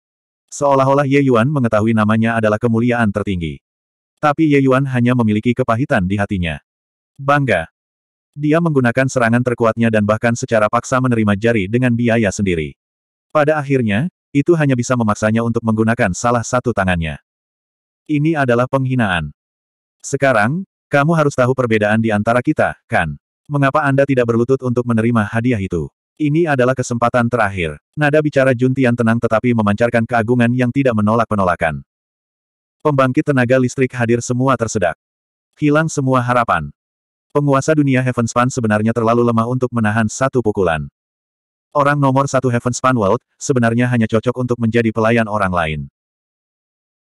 Seolah-olah Ye Yuan mengetahui namanya adalah kemuliaan tertinggi. Tapi Ye Yuan hanya memiliki kepahitan di hatinya. Bangga. Dia menggunakan serangan terkuatnya dan bahkan secara paksa menerima jari dengan biaya sendiri. Pada akhirnya, itu hanya bisa memaksanya untuk menggunakan salah satu tangannya. Ini adalah penghinaan. Sekarang, kamu harus tahu perbedaan di antara kita, kan? Mengapa Anda tidak berlutut untuk menerima hadiah itu? Ini adalah kesempatan terakhir. Nada bicara Juntian tenang tetapi memancarkan keagungan yang tidak menolak penolakan. Pembangkit tenaga listrik hadir semua tersedak. Hilang semua harapan. Penguasa dunia Heavenspan sebenarnya terlalu lemah untuk menahan satu pukulan. Orang nomor satu Heavenspan World, sebenarnya hanya cocok untuk menjadi pelayan orang lain.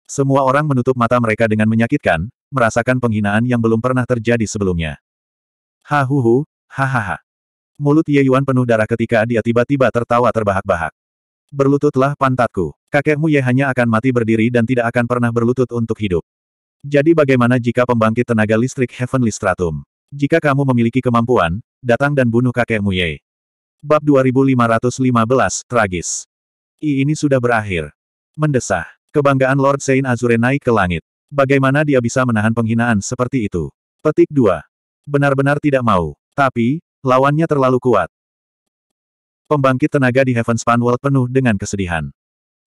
Semua orang menutup mata mereka dengan menyakitkan, merasakan penghinaan yang belum pernah terjadi sebelumnya. Hahuhu, hahaha. Mulut Ye Yuan penuh darah ketika dia tiba-tiba tertawa terbahak-bahak. Berlututlah pantatku. Kakekmu Ye hanya akan mati berdiri dan tidak akan pernah berlutut untuk hidup. Jadi bagaimana jika pembangkit tenaga listrik Heavenly Stratum? Jika kamu memiliki kemampuan, datang dan bunuh kakekmu Ye. Bab 2515, Tragis. I ini sudah berakhir. Mendesah. Kebanggaan Lord Saint Azure naik ke langit. Bagaimana dia bisa menahan penghinaan seperti itu? Petik 2. Benar-benar tidak mau. Tapi, lawannya terlalu kuat. Pembangkit tenaga di Heaven Span World penuh dengan kesedihan.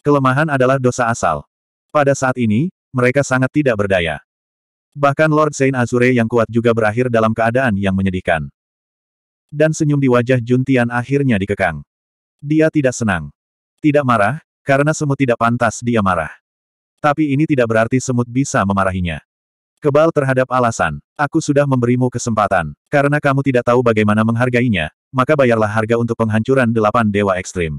Kelemahan adalah dosa asal. Pada saat ini, mereka sangat tidak berdaya. Bahkan Lord Saint Azure yang kuat juga berakhir dalam keadaan yang menyedihkan. Dan senyum di wajah Juntian akhirnya dikekang. Dia tidak senang. Tidak marah, karena semut tidak pantas dia marah. Tapi ini tidak berarti semut bisa memarahinya. Kebal terhadap alasan, aku sudah memberimu kesempatan, karena kamu tidak tahu bagaimana menghargainya, maka bayarlah harga untuk penghancuran delapan dewa ekstrim.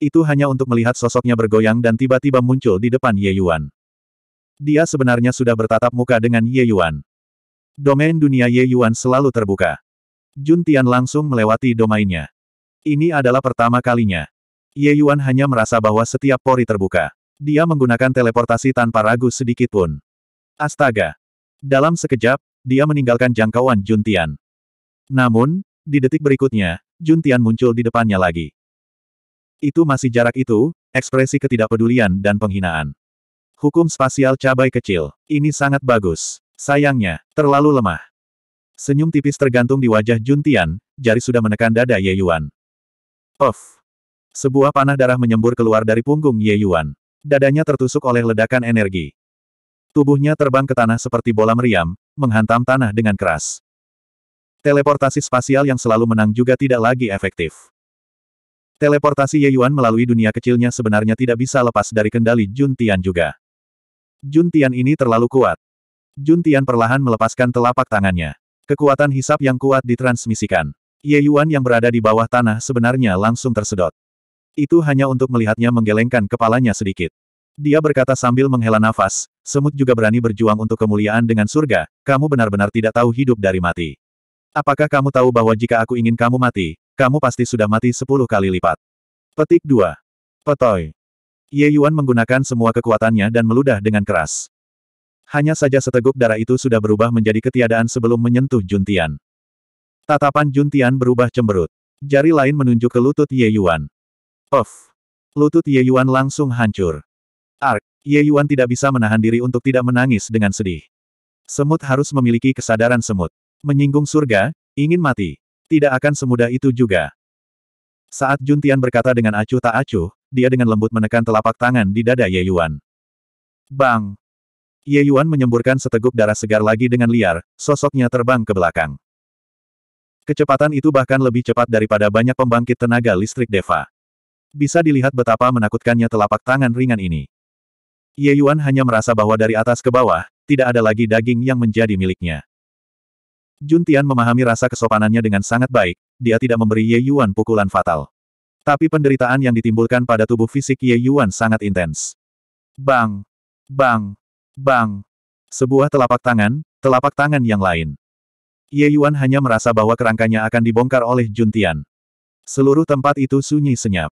Itu hanya untuk melihat sosoknya bergoyang dan tiba-tiba muncul di depan Ye Yuan. Dia sebenarnya sudah bertatap muka dengan Ye Yuan. Domain dunia Ye Yuan selalu terbuka. Jun Tian langsung melewati domainnya. Ini adalah pertama kalinya. Ye Yuan hanya merasa bahwa setiap pori terbuka. Dia menggunakan teleportasi tanpa ragu sedikit pun. Astaga! Dalam sekejap, dia meninggalkan jangkauan Juntian. Namun, di detik berikutnya, Juntian muncul di depannya lagi. Itu masih jarak itu, ekspresi ketidakpedulian dan penghinaan. Hukum spasial cabai kecil. Ini sangat bagus. Sayangnya, terlalu lemah. Senyum tipis tergantung di wajah Juntian, jari sudah menekan dada Ye Yuan. Puff. Sebuah panah darah menyembur keluar dari punggung Ye Yuan. Dadanya tertusuk oleh ledakan energi. Tubuhnya terbang ke tanah seperti bola meriam, menghantam tanah dengan keras. Teleportasi spasial yang selalu menang juga tidak lagi efektif. Teleportasi Ye Yuan melalui dunia kecilnya sebenarnya tidak bisa lepas dari kendali Jun Tian juga. Jun Tian ini terlalu kuat. Jun Tian perlahan melepaskan telapak tangannya. Kekuatan hisap yang kuat ditransmisikan. Ye Yuan yang berada di bawah tanah sebenarnya langsung tersedot. Itu hanya untuk melihatnya menggelengkan kepalanya sedikit. Dia berkata sambil menghela nafas, semut juga berani berjuang untuk kemuliaan dengan surga, kamu benar-benar tidak tahu hidup dari mati. Apakah kamu tahu bahwa jika aku ingin kamu mati, kamu pasti sudah mati sepuluh kali lipat. Petik 2. Petoy. Ye Yuan menggunakan semua kekuatannya dan meludah dengan keras. Hanya saja seteguk darah itu sudah berubah menjadi ketiadaan sebelum menyentuh Juntian. Tatapan Juntian berubah cemberut. Jari lain menunjuk ke lutut Ye Yuan. Puff. Lutut Ye Yuan langsung hancur. Ark, Ye Yuan tidak bisa menahan diri untuk tidak menangis dengan sedih. Semut harus memiliki kesadaran semut. Menyinggung surga, ingin mati. Tidak akan semudah itu juga. Saat Jun Tian berkata dengan acuh tak acuh, dia dengan lembut menekan telapak tangan di dada Ye Yuan. Bang! Ye Yuan menyemburkan seteguk darah segar lagi dengan liar, sosoknya terbang ke belakang. Kecepatan itu bahkan lebih cepat daripada banyak pembangkit tenaga listrik Deva. Bisa dilihat betapa menakutkannya telapak tangan ringan ini. Ye Yuan hanya merasa bahwa dari atas ke bawah, tidak ada lagi daging yang menjadi miliknya. Jun Tian memahami rasa kesopanannya dengan sangat baik, dia tidak memberi Ye Yuan pukulan fatal. Tapi penderitaan yang ditimbulkan pada tubuh fisik Ye Yuan sangat intens. Bang! Bang! Bang! Sebuah telapak tangan, telapak tangan yang lain. Ye Yuan hanya merasa bahwa kerangkanya akan dibongkar oleh Jun Tian. Seluruh tempat itu sunyi senyap.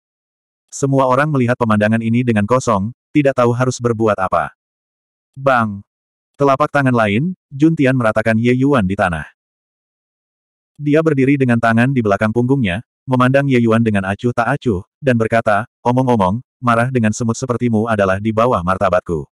Semua orang melihat pemandangan ini dengan kosong, tidak tahu harus berbuat apa. Bang! Telapak tangan lain, Jun Tian meratakan Ye Yuan di tanah. Dia berdiri dengan tangan di belakang punggungnya, memandang Ye Yuan dengan acuh tak acuh, dan berkata, omong-omong, marah dengan semut sepertimu adalah di bawah martabatku.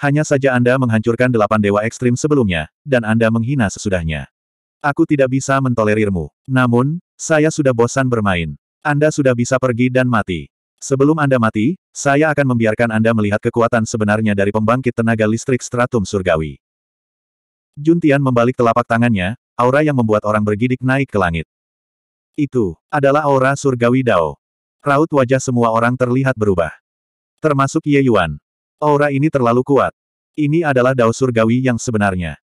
Hanya saja Anda menghancurkan delapan dewa ekstrim sebelumnya, dan Anda menghina sesudahnya. Aku tidak bisa mentolerirmu. Namun, saya sudah bosan bermain. Anda sudah bisa pergi dan mati. Sebelum Anda mati, saya akan membiarkan Anda melihat kekuatan sebenarnya dari pembangkit tenaga listrik stratum surgawi. Juntian membalik telapak tangannya, aura yang membuat orang bergidik naik ke langit. Itu adalah aura surgawi Dao. Raut wajah semua orang terlihat berubah. Termasuk Ye Yuan. Aura ini terlalu kuat. Ini adalah Dao surgawi yang sebenarnya.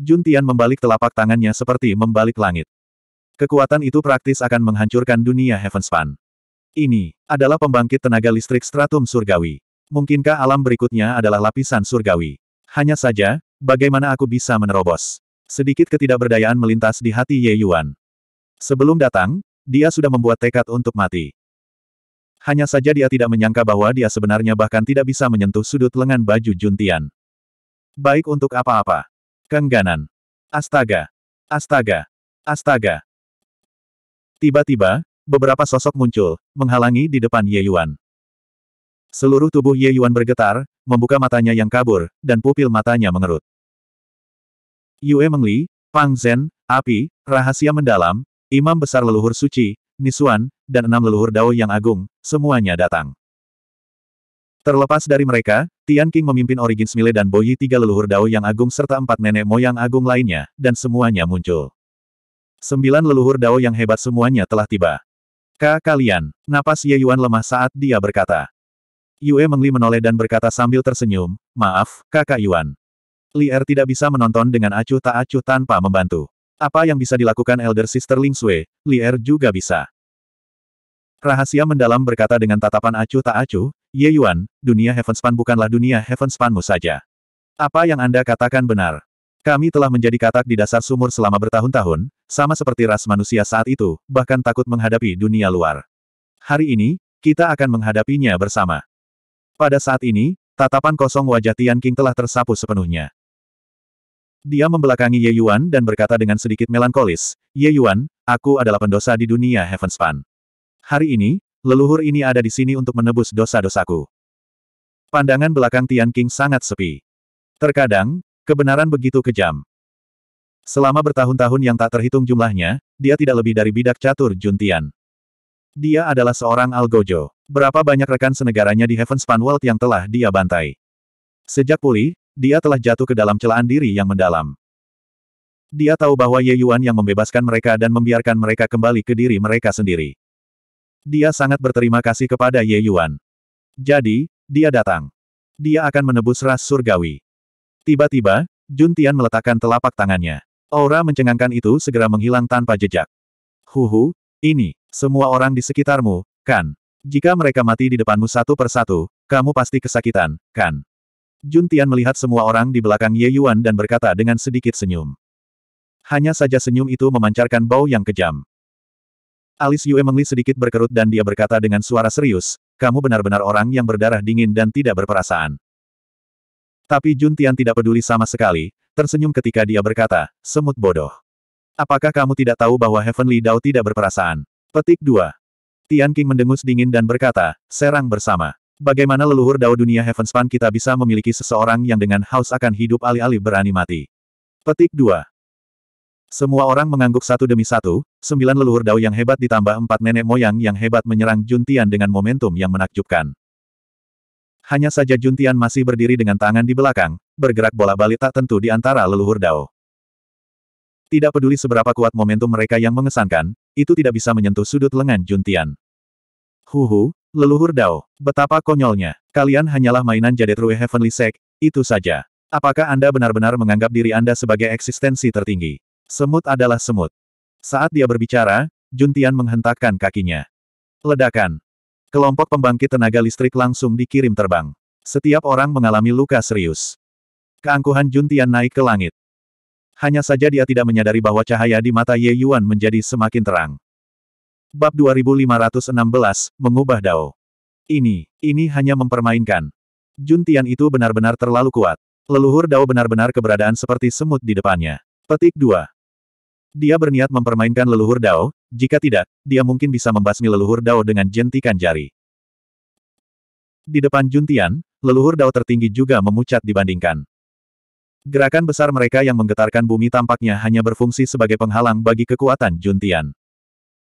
Juntian membalik telapak tangannya seperti membalik langit. Kekuatan itu praktis akan menghancurkan dunia Heavenspan. Ini adalah pembangkit tenaga listrik stratum surgawi. Mungkinkah alam berikutnya adalah lapisan surgawi? Hanya saja, bagaimana aku bisa menerobos? Sedikit ketidakberdayaan melintas di hati Ye Yuan. Sebelum datang, dia sudah membuat tekad untuk mati. Hanya saja dia tidak menyangka bahwa dia sebenarnya bahkan tidak bisa menyentuh sudut lengan baju Juntian. Baik untuk apa-apa. Kengganan. Astaga. Astaga. Astaga. Tiba-tiba, Beberapa sosok muncul, menghalangi di depan Ye Yuan. Seluruh tubuh Ye Yuan bergetar, membuka matanya yang kabur, dan pupil matanya mengerut. Yue Mengli, Pang Zhen, Api, Rahasia Mendalam, Imam Besar Leluhur Suci, Nisuan, dan enam leluhur Dao yang agung, semuanya datang. Terlepas dari mereka, Tian King memimpin Origins Mile dan Boyi tiga leluhur Dao yang agung serta empat nenek moyang agung lainnya, dan semuanya muncul. Sembilan leluhur Dao yang hebat semuanya telah tiba. Ka kalian, napas Ye Yuan lemah saat dia berkata. Yue Mengli menoleh dan berkata sambil tersenyum, maaf, kakak Yuan. Li Er tidak bisa menonton dengan acuh tak acuh tanpa membantu. Apa yang bisa dilakukan Elder Sister Ling Sui, Li Er juga bisa. Rahasia mendalam berkata dengan tatapan acuh tak acuh, Ye Yuan, dunia Heavenspan bukanlah dunia Heavenspanmu saja. Apa yang Anda katakan benar? Kami telah menjadi katak di dasar sumur selama bertahun-tahun, sama seperti ras manusia saat itu, bahkan takut menghadapi dunia luar. Hari ini, kita akan menghadapinya bersama. Pada saat ini, tatapan kosong wajah Tian King telah tersapu sepenuhnya. Dia membelakangi Ye Yuan dan berkata dengan sedikit melankolis, Ye Yuan, aku adalah pendosa di dunia Heavenspan. Hari ini, leluhur ini ada di sini untuk menebus dosa-dosaku. Pandangan belakang Tian King sangat sepi. Terkadang, Kebenaran begitu kejam. Selama bertahun-tahun yang tak terhitung jumlahnya, dia tidak lebih dari bidak catur Juntian. Dia adalah seorang algojo. Berapa banyak rekan senegaranya di Span World yang telah dia bantai. Sejak pulih, dia telah jatuh ke dalam celaan diri yang mendalam. Dia tahu bahwa Ye Yuan yang membebaskan mereka dan membiarkan mereka kembali ke diri mereka sendiri. Dia sangat berterima kasih kepada Ye Yuan. Jadi, dia datang. Dia akan menebus ras surgawi. Tiba-tiba, Jun Tian meletakkan telapak tangannya. Aura mencengangkan itu segera menghilang tanpa jejak. Huhu, ini, semua orang di sekitarmu, kan? Jika mereka mati di depanmu satu persatu, kamu pasti kesakitan, kan? Jun Tian melihat semua orang di belakang Ye Yuan dan berkata dengan sedikit senyum. Hanya saja senyum itu memancarkan bau yang kejam. Alis Yue Mengli sedikit berkerut dan dia berkata dengan suara serius, kamu benar-benar orang yang berdarah dingin dan tidak berperasaan. Tapi Jun Tian tidak peduli sama sekali, tersenyum ketika dia berkata, semut bodoh. Apakah kamu tidak tahu bahwa Heavenly Dao tidak berperasaan? Petik 2. Tian King mendengus dingin dan berkata, serang bersama. Bagaimana leluhur Dao dunia Heavenspan kita bisa memiliki seseorang yang dengan haus akan hidup alih-alih berani mati? Petik 2. Semua orang mengangguk satu demi satu, sembilan leluhur Dao yang hebat ditambah empat nenek moyang yang hebat menyerang Jun Tian dengan momentum yang menakjubkan hanya saja Juntian masih berdiri dengan tangan di belakang, bergerak bola-balik tak tentu di antara leluhur Dao. Tidak peduli seberapa kuat momentum mereka yang mengesankan, itu tidak bisa menyentuh sudut lengan Juntian. Huhu, leluhur Dao, betapa konyolnya. Kalian hanyalah mainan jadet Rue Heavenly Sect, itu saja. Apakah Anda benar-benar menganggap diri Anda sebagai eksistensi tertinggi? Semut adalah semut. Saat dia berbicara, Juntian menghentakkan kakinya. Ledakan. Kelompok pembangkit tenaga listrik langsung dikirim terbang. Setiap orang mengalami luka serius. Keangkuhan Juntian naik ke langit. Hanya saja dia tidak menyadari bahwa cahaya di mata Ye Yuan menjadi semakin terang. Bab 2516, Mengubah Dao. Ini, ini hanya mempermainkan. Juntian itu benar-benar terlalu kuat. Leluhur Dao benar-benar keberadaan seperti semut di depannya. Petik 2. Dia berniat mempermainkan leluhur Dao, jika tidak, dia mungkin bisa membasmi leluhur Dao dengan jentikan jari. Di depan Juntian, leluhur Dao tertinggi juga memucat dibandingkan. Gerakan besar mereka yang menggetarkan bumi tampaknya hanya berfungsi sebagai penghalang bagi kekuatan Juntian.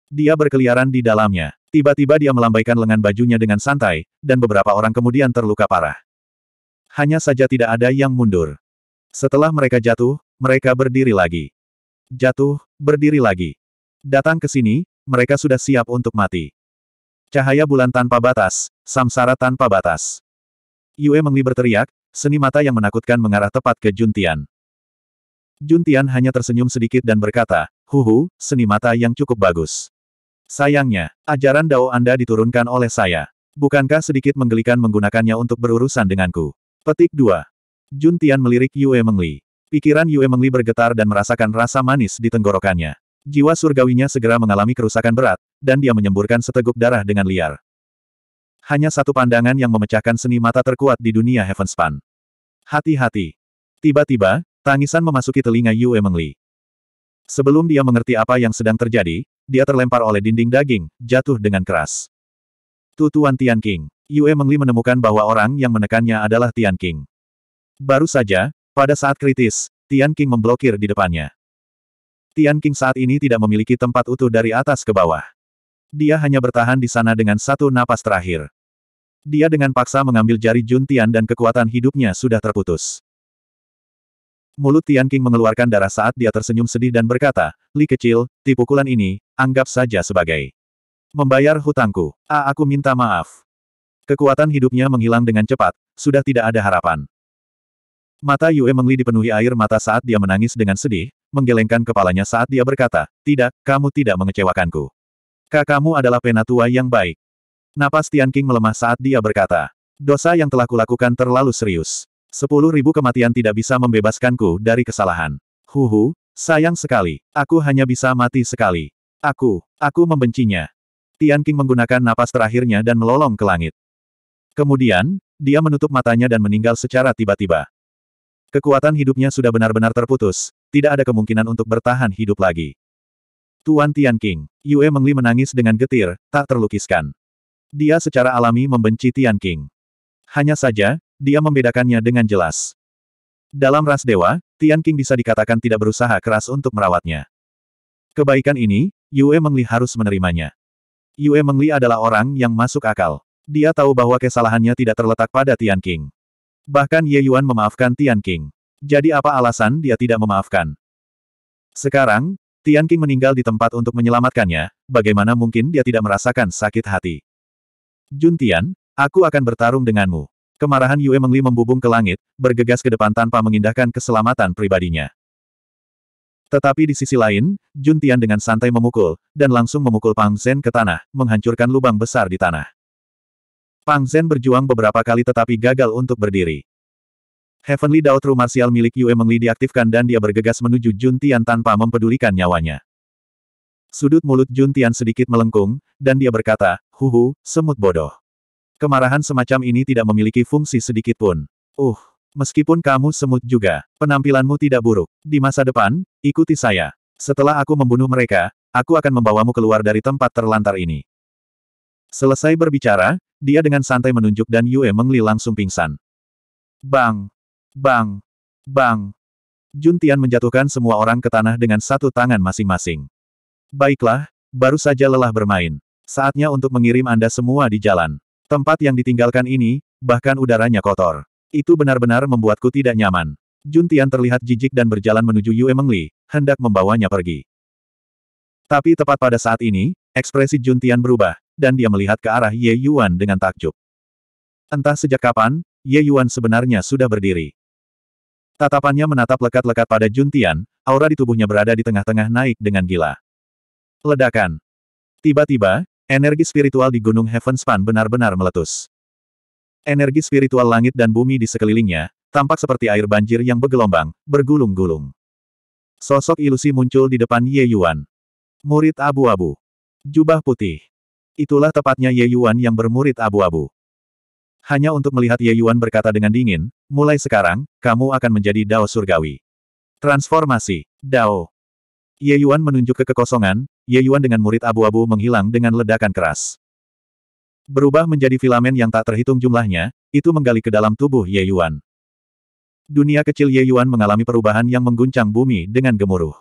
Dia berkeliaran di dalamnya. Tiba-tiba dia melambaikan lengan bajunya dengan santai, dan beberapa orang kemudian terluka parah. Hanya saja tidak ada yang mundur. Setelah mereka jatuh, mereka berdiri lagi. Jatuh, berdiri lagi. Datang ke sini, mereka sudah siap untuk mati. Cahaya bulan tanpa batas, samsara tanpa batas. Yue Mengli berteriak, seni mata yang menakutkan mengarah tepat ke Juntian. Juntian hanya tersenyum sedikit dan berkata, Huhu, seni mata yang cukup bagus. Sayangnya, ajaran Dao Anda diturunkan oleh saya. Bukankah sedikit menggelikan menggunakannya untuk berurusan denganku? Petik 2. Juntian melirik Yue Mengli. Pikiran Yue Mengli bergetar dan merasakan rasa manis di tenggorokannya. Jiwa surgawinya segera mengalami kerusakan berat, dan dia menyemburkan seteguk darah dengan liar. Hanya satu pandangan yang memecahkan seni mata terkuat di dunia Heavenspan. Hati-hati. Tiba-tiba, tangisan memasuki telinga Yue Mengli. Sebelum dia mengerti apa yang sedang terjadi, dia terlempar oleh dinding daging, jatuh dengan keras. Tutuan Tian King. Yue Mengli menemukan bahwa orang yang menekannya adalah Tian King. Baru saja, pada saat kritis, Tian King memblokir di depannya. Tian King saat ini tidak memiliki tempat utuh dari atas ke bawah. Dia hanya bertahan di sana dengan satu napas terakhir. Dia dengan paksa mengambil jari Jun Tian dan kekuatan hidupnya sudah terputus. Mulut Tian King mengeluarkan darah saat dia tersenyum sedih dan berkata, Li kecil, tipu kulan ini, anggap saja sebagai membayar hutangku. A ah, aku minta maaf. Kekuatan hidupnya menghilang dengan cepat, sudah tidak ada harapan. Mata Yue Mengli dipenuhi air mata saat dia menangis dengan sedih, menggelengkan kepalanya saat dia berkata, Tidak, kamu tidak mengecewakanku. Kakakmu adalah penatua yang baik. Napas Tian King melemah saat dia berkata, Dosa yang telah kulakukan terlalu serius. Sepuluh ribu kematian tidak bisa membebaskanku dari kesalahan. Huhu, sayang sekali. Aku hanya bisa mati sekali. Aku, aku membencinya. Tian King menggunakan napas terakhirnya dan melolong ke langit. Kemudian, dia menutup matanya dan meninggal secara tiba-tiba. Kekuatan hidupnya sudah benar-benar terputus, tidak ada kemungkinan untuk bertahan hidup lagi. Tuan Tian King, Yue Mengli menangis dengan getir, tak terlukiskan. Dia secara alami membenci Tian King. Hanya saja, dia membedakannya dengan jelas. Dalam ras dewa, Tian King bisa dikatakan tidak berusaha keras untuk merawatnya. Kebaikan ini, Yue Mengli harus menerimanya. Yue Mengli adalah orang yang masuk akal. Dia tahu bahwa kesalahannya tidak terletak pada Tian King. Bahkan Ye Yuan memaafkan Tian King jadi apa alasan dia tidak memaafkan? Sekarang, Tian Qing meninggal di tempat untuk menyelamatkannya, bagaimana mungkin dia tidak merasakan sakit hati? Jun Tian, aku akan bertarung denganmu. Kemarahan Yue Mengli membubung ke langit, bergegas ke depan tanpa mengindahkan keselamatan pribadinya. Tetapi di sisi lain, Jun Tian dengan santai memukul, dan langsung memukul Pang Zhen ke tanah, menghancurkan lubang besar di tanah. Pang Zhen berjuang beberapa kali tetapi gagal untuk berdiri. Heavenly Dao True Martial milik Yue Mengli diaktifkan dan dia bergegas menuju Jun Tian tanpa mempedulikan nyawanya. Sudut mulut Jun Tian sedikit melengkung, dan dia berkata, Huhu, semut bodoh. Kemarahan semacam ini tidak memiliki fungsi sedikit pun. Uh, meskipun kamu semut juga, penampilanmu tidak buruk. Di masa depan, ikuti saya. Setelah aku membunuh mereka, aku akan membawamu keluar dari tempat terlantar ini. Selesai berbicara, dia dengan santai menunjuk dan Yue Mengli langsung pingsan. Bang! Bang! Bang! Jun Tian menjatuhkan semua orang ke tanah dengan satu tangan masing-masing. Baiklah, baru saja lelah bermain. Saatnya untuk mengirim Anda semua di jalan. Tempat yang ditinggalkan ini, bahkan udaranya kotor. Itu benar-benar membuatku tidak nyaman. Jun Tian terlihat jijik dan berjalan menuju Yue Mengli, hendak membawanya pergi. Tapi tepat pada saat ini, ekspresi Jun Tian berubah, dan dia melihat ke arah Ye Yuan dengan takjub. Entah sejak kapan, Ye Yuan sebenarnya sudah berdiri. Tatapannya menatap lekat-lekat pada Juntian, aura di tubuhnya berada di tengah-tengah naik dengan gila. Ledakan. Tiba-tiba, energi spiritual di Gunung Heavenspan benar-benar meletus. Energi spiritual langit dan bumi di sekelilingnya, tampak seperti air banjir yang bergelombang, bergulung-gulung. Sosok ilusi muncul di depan Ye Yuan. Murid abu-abu. Jubah putih. Itulah tepatnya Ye Yuan yang bermurid abu-abu hanya untuk melihat Ye Yuan berkata dengan dingin, mulai sekarang, kamu akan menjadi Dao Surgawi. Transformasi, Dao. Ye Yuan menunjuk ke kekosongan, Ye Yuan dengan murid abu-abu menghilang dengan ledakan keras. Berubah menjadi filamen yang tak terhitung jumlahnya, itu menggali ke dalam tubuh Ye Yuan. Dunia kecil Ye Yuan mengalami perubahan yang mengguncang bumi dengan gemuruh.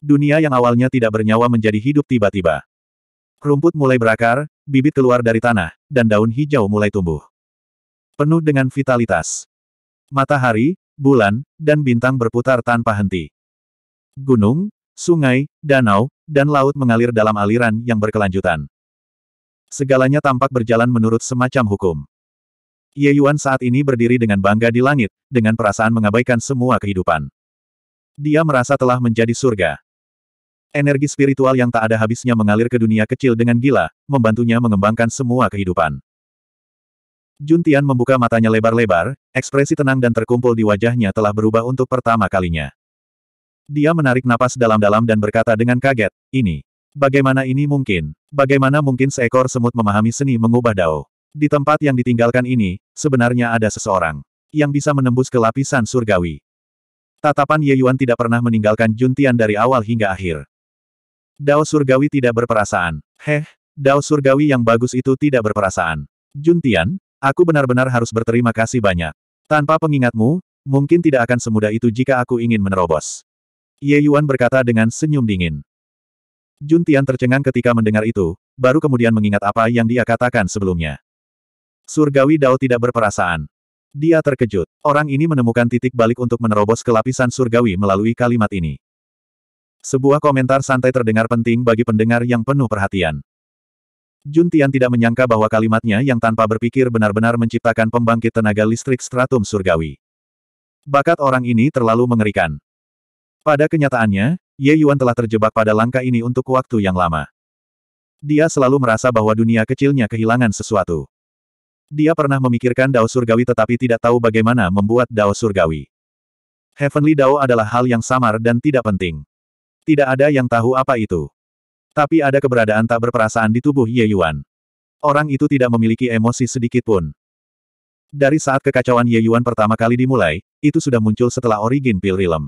Dunia yang awalnya tidak bernyawa menjadi hidup tiba-tiba. Rumput mulai berakar, bibit keluar dari tanah, dan daun hijau mulai tumbuh penuh dengan vitalitas. Matahari, bulan, dan bintang berputar tanpa henti. Gunung, sungai, danau, dan laut mengalir dalam aliran yang berkelanjutan. Segalanya tampak berjalan menurut semacam hukum. Ye Yuan saat ini berdiri dengan bangga di langit, dengan perasaan mengabaikan semua kehidupan. Dia merasa telah menjadi surga. Energi spiritual yang tak ada habisnya mengalir ke dunia kecil dengan gila, membantunya mengembangkan semua kehidupan. Jun Tian membuka matanya lebar-lebar, ekspresi tenang dan terkumpul di wajahnya telah berubah untuk pertama kalinya. Dia menarik napas dalam-dalam dan berkata dengan kaget, ini. Bagaimana ini mungkin? Bagaimana mungkin seekor semut memahami seni mengubah dao? Di tempat yang ditinggalkan ini, sebenarnya ada seseorang yang bisa menembus ke lapisan surgawi. Tatapan Ye Yuan tidak pernah meninggalkan Jun Tian dari awal hingga akhir. Dao surgawi tidak berperasaan. Heh, Dao surgawi yang bagus itu tidak berperasaan. Jun Tian, Aku benar-benar harus berterima kasih banyak. Tanpa pengingatmu, mungkin tidak akan semudah itu jika aku ingin menerobos. Ye Yuan berkata dengan senyum dingin. Jun Tian tercengang ketika mendengar itu, baru kemudian mengingat apa yang dia katakan sebelumnya. Surgawi Dao tidak berperasaan. Dia terkejut. Orang ini menemukan titik balik untuk menerobos ke lapisan surgawi melalui kalimat ini. Sebuah komentar santai terdengar penting bagi pendengar yang penuh perhatian. Jun Tian tidak menyangka bahwa kalimatnya yang tanpa berpikir benar-benar menciptakan pembangkit tenaga listrik stratum surgawi. Bakat orang ini terlalu mengerikan. Pada kenyataannya, Ye Yuan telah terjebak pada langkah ini untuk waktu yang lama. Dia selalu merasa bahwa dunia kecilnya kehilangan sesuatu. Dia pernah memikirkan Dao Surgawi tetapi tidak tahu bagaimana membuat Dao Surgawi. Heavenly Dao adalah hal yang samar dan tidak penting. Tidak ada yang tahu apa itu. Tapi ada keberadaan tak berperasaan di tubuh Ye Yuan. Orang itu tidak memiliki emosi sedikit pun. Dari saat kekacauan Ye Yuan pertama kali dimulai, itu sudah muncul setelah origin Pil Realm.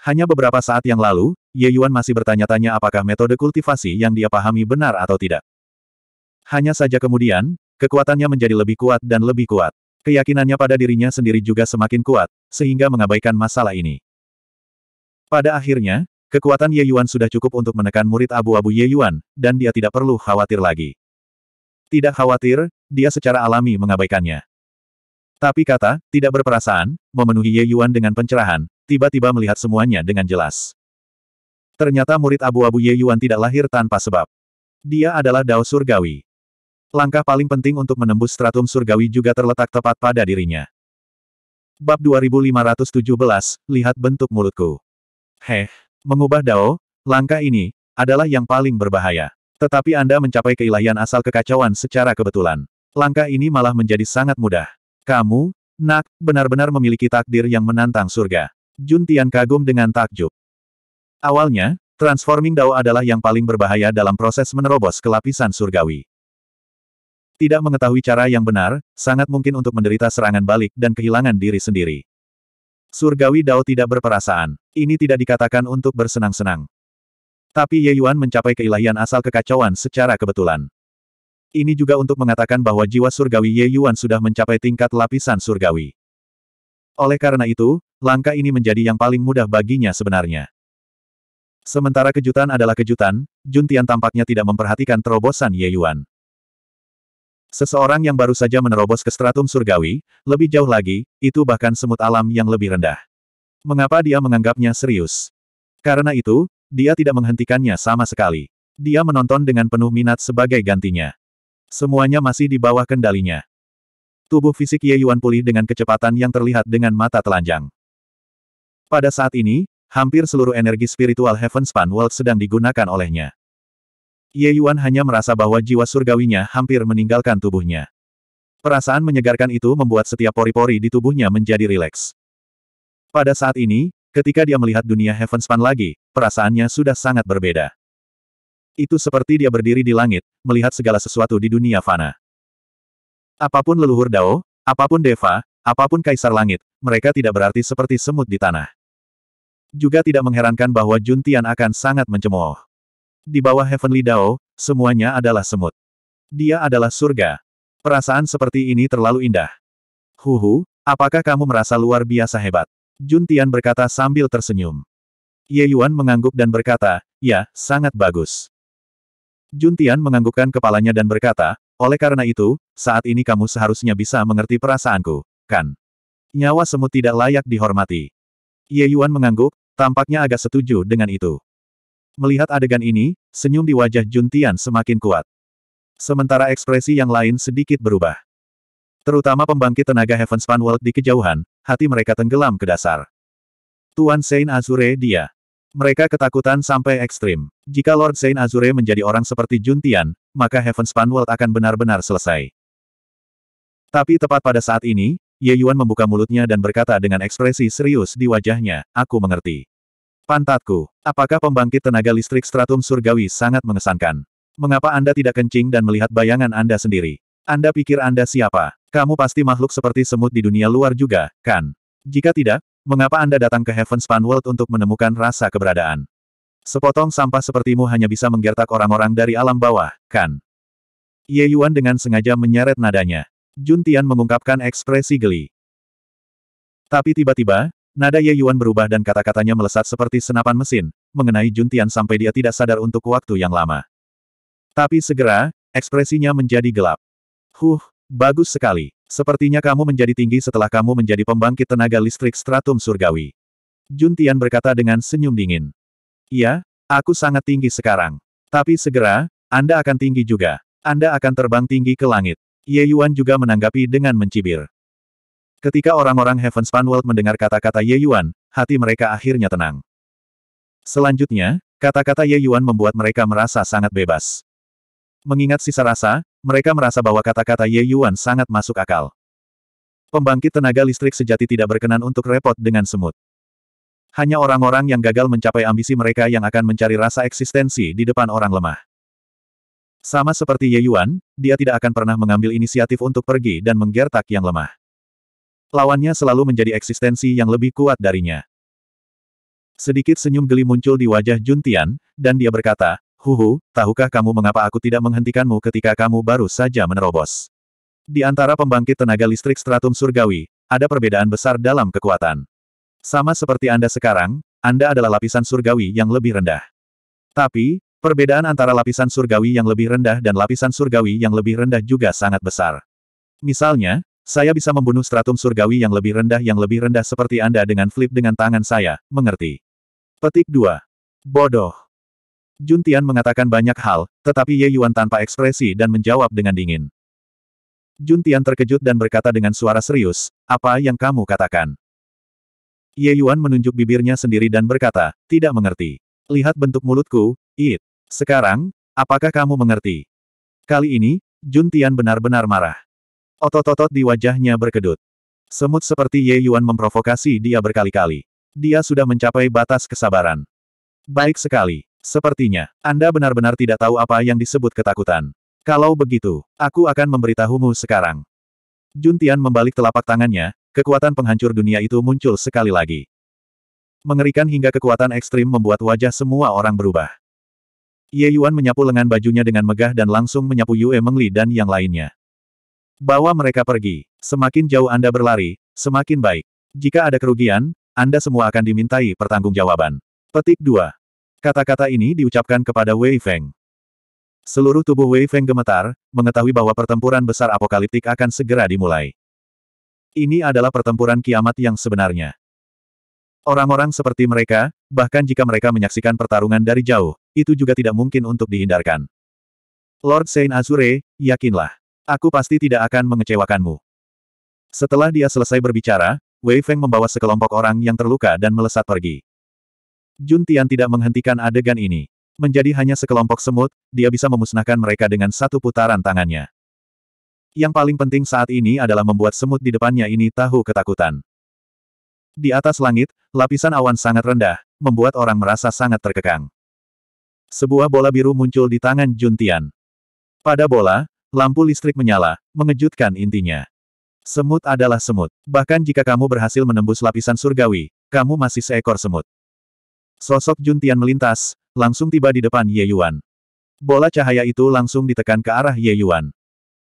Hanya beberapa saat yang lalu, Ye Yuan masih bertanya-tanya apakah metode kultivasi yang dia pahami benar atau tidak. Hanya saja kemudian, kekuatannya menjadi lebih kuat dan lebih kuat. Keyakinannya pada dirinya sendiri juga semakin kuat, sehingga mengabaikan masalah ini. Pada akhirnya, Kekuatan Ye Yuan sudah cukup untuk menekan murid abu-abu Ye Yuan, dan dia tidak perlu khawatir lagi. Tidak khawatir, dia secara alami mengabaikannya. Tapi kata, tidak berperasaan, memenuhi Ye Yuan dengan pencerahan, tiba-tiba melihat semuanya dengan jelas. Ternyata murid abu-abu Ye Yuan tidak lahir tanpa sebab. Dia adalah Dao Surgawi. Langkah paling penting untuk menembus stratum surgawi juga terletak tepat pada dirinya. Bab 2517, lihat bentuk mulutku. Heh, Mengubah Dao, langkah ini, adalah yang paling berbahaya. Tetapi Anda mencapai keilahian asal kekacauan secara kebetulan. Langkah ini malah menjadi sangat mudah. Kamu, nak, benar-benar memiliki takdir yang menantang surga. Jun Tian kagum dengan takjub. Awalnya, transforming Dao adalah yang paling berbahaya dalam proses menerobos kelapisan surgawi. Tidak mengetahui cara yang benar, sangat mungkin untuk menderita serangan balik dan kehilangan diri sendiri. Surgawi Dao tidak berperasaan. Ini tidak dikatakan untuk bersenang-senang. Tapi Ye Yuan mencapai keilahian asal kekacauan secara kebetulan. Ini juga untuk mengatakan bahwa jiwa surgawi Ye Yuan sudah mencapai tingkat lapisan surgawi. Oleh karena itu, langkah ini menjadi yang paling mudah baginya sebenarnya. Sementara kejutan adalah kejutan, Jun Tian tampaknya tidak memperhatikan terobosan Ye Yuan. Seseorang yang baru saja menerobos ke stratum surgawi, lebih jauh lagi, itu bahkan semut alam yang lebih rendah. Mengapa dia menganggapnya serius? Karena itu, dia tidak menghentikannya sama sekali. Dia menonton dengan penuh minat sebagai gantinya. Semuanya masih di bawah kendalinya. Tubuh fisik Ye Yuan pulih dengan kecepatan yang terlihat dengan mata telanjang. Pada saat ini, hampir seluruh energi spiritual Heaven Span World sedang digunakan olehnya. Ye Yuan hanya merasa bahwa jiwa surgawinya hampir meninggalkan tubuhnya. Perasaan menyegarkan itu membuat setiap pori-pori di tubuhnya menjadi rileks. Pada saat ini, ketika dia melihat dunia Heavenspan lagi, perasaannya sudah sangat berbeda. Itu seperti dia berdiri di langit, melihat segala sesuatu di dunia fana. Apapun leluhur Dao, apapun Deva, apapun Kaisar Langit, mereka tidak berarti seperti semut di tanah. Juga tidak mengherankan bahwa Jun Tian akan sangat mencemooh. Di bawah Heavenly Dao, semuanya adalah semut. Dia adalah surga. Perasaan seperti ini terlalu indah. Huhu, apakah kamu merasa luar biasa hebat? Jun Tian berkata sambil tersenyum. Ye Yuan mengangguk dan berkata, ya, sangat bagus. Jun Tian menganggukkan kepalanya dan berkata, oleh karena itu, saat ini kamu seharusnya bisa mengerti perasaanku, kan? Nyawa semut tidak layak dihormati. Ye Yuan mengangguk, tampaknya agak setuju dengan itu. Melihat adegan ini, senyum di wajah Jun Tian semakin kuat. Sementara ekspresi yang lain sedikit berubah. Terutama pembangkit tenaga Heaven Span World di kejauhan, hati mereka tenggelam ke dasar. Tuan Saint Azure dia. Mereka ketakutan sampai ekstrim. Jika Lord Saint Azure menjadi orang seperti Jun Tian maka Heaven Span World akan benar-benar selesai. Tapi tepat pada saat ini, Ye Yuan membuka mulutnya dan berkata dengan ekspresi serius di wajahnya, aku mengerti. Pantatku, apakah pembangkit tenaga listrik stratum surgawi sangat mengesankan? Mengapa Anda tidak kencing dan melihat bayangan Anda sendiri? Anda pikir Anda siapa? Kamu pasti makhluk seperti semut di dunia luar juga, kan? Jika tidak, mengapa Anda datang ke Heaven's Span World untuk menemukan rasa keberadaan? Sepotong sampah sepertimu hanya bisa menggertak orang-orang dari alam bawah, kan? Ye Yuan dengan sengaja menyeret nadanya. Jun Tian mengungkapkan ekspresi geli. Tapi tiba-tiba, Nada Ye Yuan berubah dan kata-katanya melesat seperti senapan mesin, mengenai Juntian sampai dia tidak sadar untuk waktu yang lama. Tapi segera, ekspresinya menjadi gelap. Huh, bagus sekali. Sepertinya kamu menjadi tinggi setelah kamu menjadi pembangkit tenaga listrik stratum surgawi. Juntian berkata dengan senyum dingin. Iya, aku sangat tinggi sekarang. Tapi segera, Anda akan tinggi juga. Anda akan terbang tinggi ke langit. Ye Yuan juga menanggapi dengan mencibir. Ketika orang-orang Heavenspan World mendengar kata-kata Ye Yuan, hati mereka akhirnya tenang. Selanjutnya, kata-kata Ye Yuan membuat mereka merasa sangat bebas. Mengingat sisa rasa, mereka merasa bahwa kata-kata Ye Yuan sangat masuk akal. Pembangkit tenaga listrik sejati tidak berkenan untuk repot dengan semut. Hanya orang-orang yang gagal mencapai ambisi mereka yang akan mencari rasa eksistensi di depan orang lemah. Sama seperti Ye Yuan, dia tidak akan pernah mengambil inisiatif untuk pergi dan menggertak yang lemah. Lawannya selalu menjadi eksistensi yang lebih kuat darinya. Sedikit senyum geli muncul di wajah Jun Tian, dan dia berkata, Huhu, tahukah kamu mengapa aku tidak menghentikanmu ketika kamu baru saja menerobos? Di antara pembangkit tenaga listrik stratum surgawi, ada perbedaan besar dalam kekuatan. Sama seperti Anda sekarang, Anda adalah lapisan surgawi yang lebih rendah. Tapi, perbedaan antara lapisan surgawi yang lebih rendah dan lapisan surgawi yang lebih rendah juga sangat besar. Misalnya, saya bisa membunuh stratum surgawi yang lebih rendah yang lebih rendah seperti Anda dengan flip dengan tangan saya, mengerti? Petik 2. Bodoh. Jun Tian mengatakan banyak hal, tetapi Ye Yuan tanpa ekspresi dan menjawab dengan dingin. Jun Tian terkejut dan berkata dengan suara serius, apa yang kamu katakan? Ye Yuan menunjuk bibirnya sendiri dan berkata, tidak mengerti. Lihat bentuk mulutku, it. Sekarang, apakah kamu mengerti? Kali ini, Jun Tian benar-benar marah. Otot-otot di wajahnya berkedut. Semut seperti Ye Yuan memprovokasi dia berkali-kali. Dia sudah mencapai batas kesabaran. Baik sekali. Sepertinya, Anda benar-benar tidak tahu apa yang disebut ketakutan. Kalau begitu, aku akan memberitahumu sekarang. Jun Tian membalik telapak tangannya, kekuatan penghancur dunia itu muncul sekali lagi. Mengerikan hingga kekuatan ekstrim membuat wajah semua orang berubah. Ye Yuan menyapu lengan bajunya dengan megah dan langsung menyapu Yue Mengli dan yang lainnya. Bawa mereka pergi. Semakin jauh Anda berlari, semakin baik. Jika ada kerugian, Anda semua akan dimintai pertanggungjawaban. Petik 2. Kata-kata ini diucapkan kepada Wei Feng. Seluruh tubuh Wei Feng gemetar, mengetahui bahwa pertempuran besar apokaliptik akan segera dimulai. Ini adalah pertempuran kiamat yang sebenarnya. Orang-orang seperti mereka, bahkan jika mereka menyaksikan pertarungan dari jauh, itu juga tidak mungkin untuk dihindarkan. Lord Saint Azure, yakinlah. Aku pasti tidak akan mengecewakanmu. Setelah dia selesai berbicara, Wei Feng membawa sekelompok orang yang terluka dan melesat pergi. Jun Tian tidak menghentikan adegan ini. Menjadi hanya sekelompok semut, dia bisa memusnahkan mereka dengan satu putaran tangannya. Yang paling penting saat ini adalah membuat semut di depannya ini tahu ketakutan. Di atas langit, lapisan awan sangat rendah, membuat orang merasa sangat terkekang. Sebuah bola biru muncul di tangan Jun Tian. Pada bola, Lampu listrik menyala, mengejutkan intinya. Semut adalah semut. Bahkan jika kamu berhasil menembus lapisan surgawi, kamu masih seekor semut. Sosok Juntian melintas, langsung tiba di depan Ye Yuan. Bola cahaya itu langsung ditekan ke arah Ye Yuan.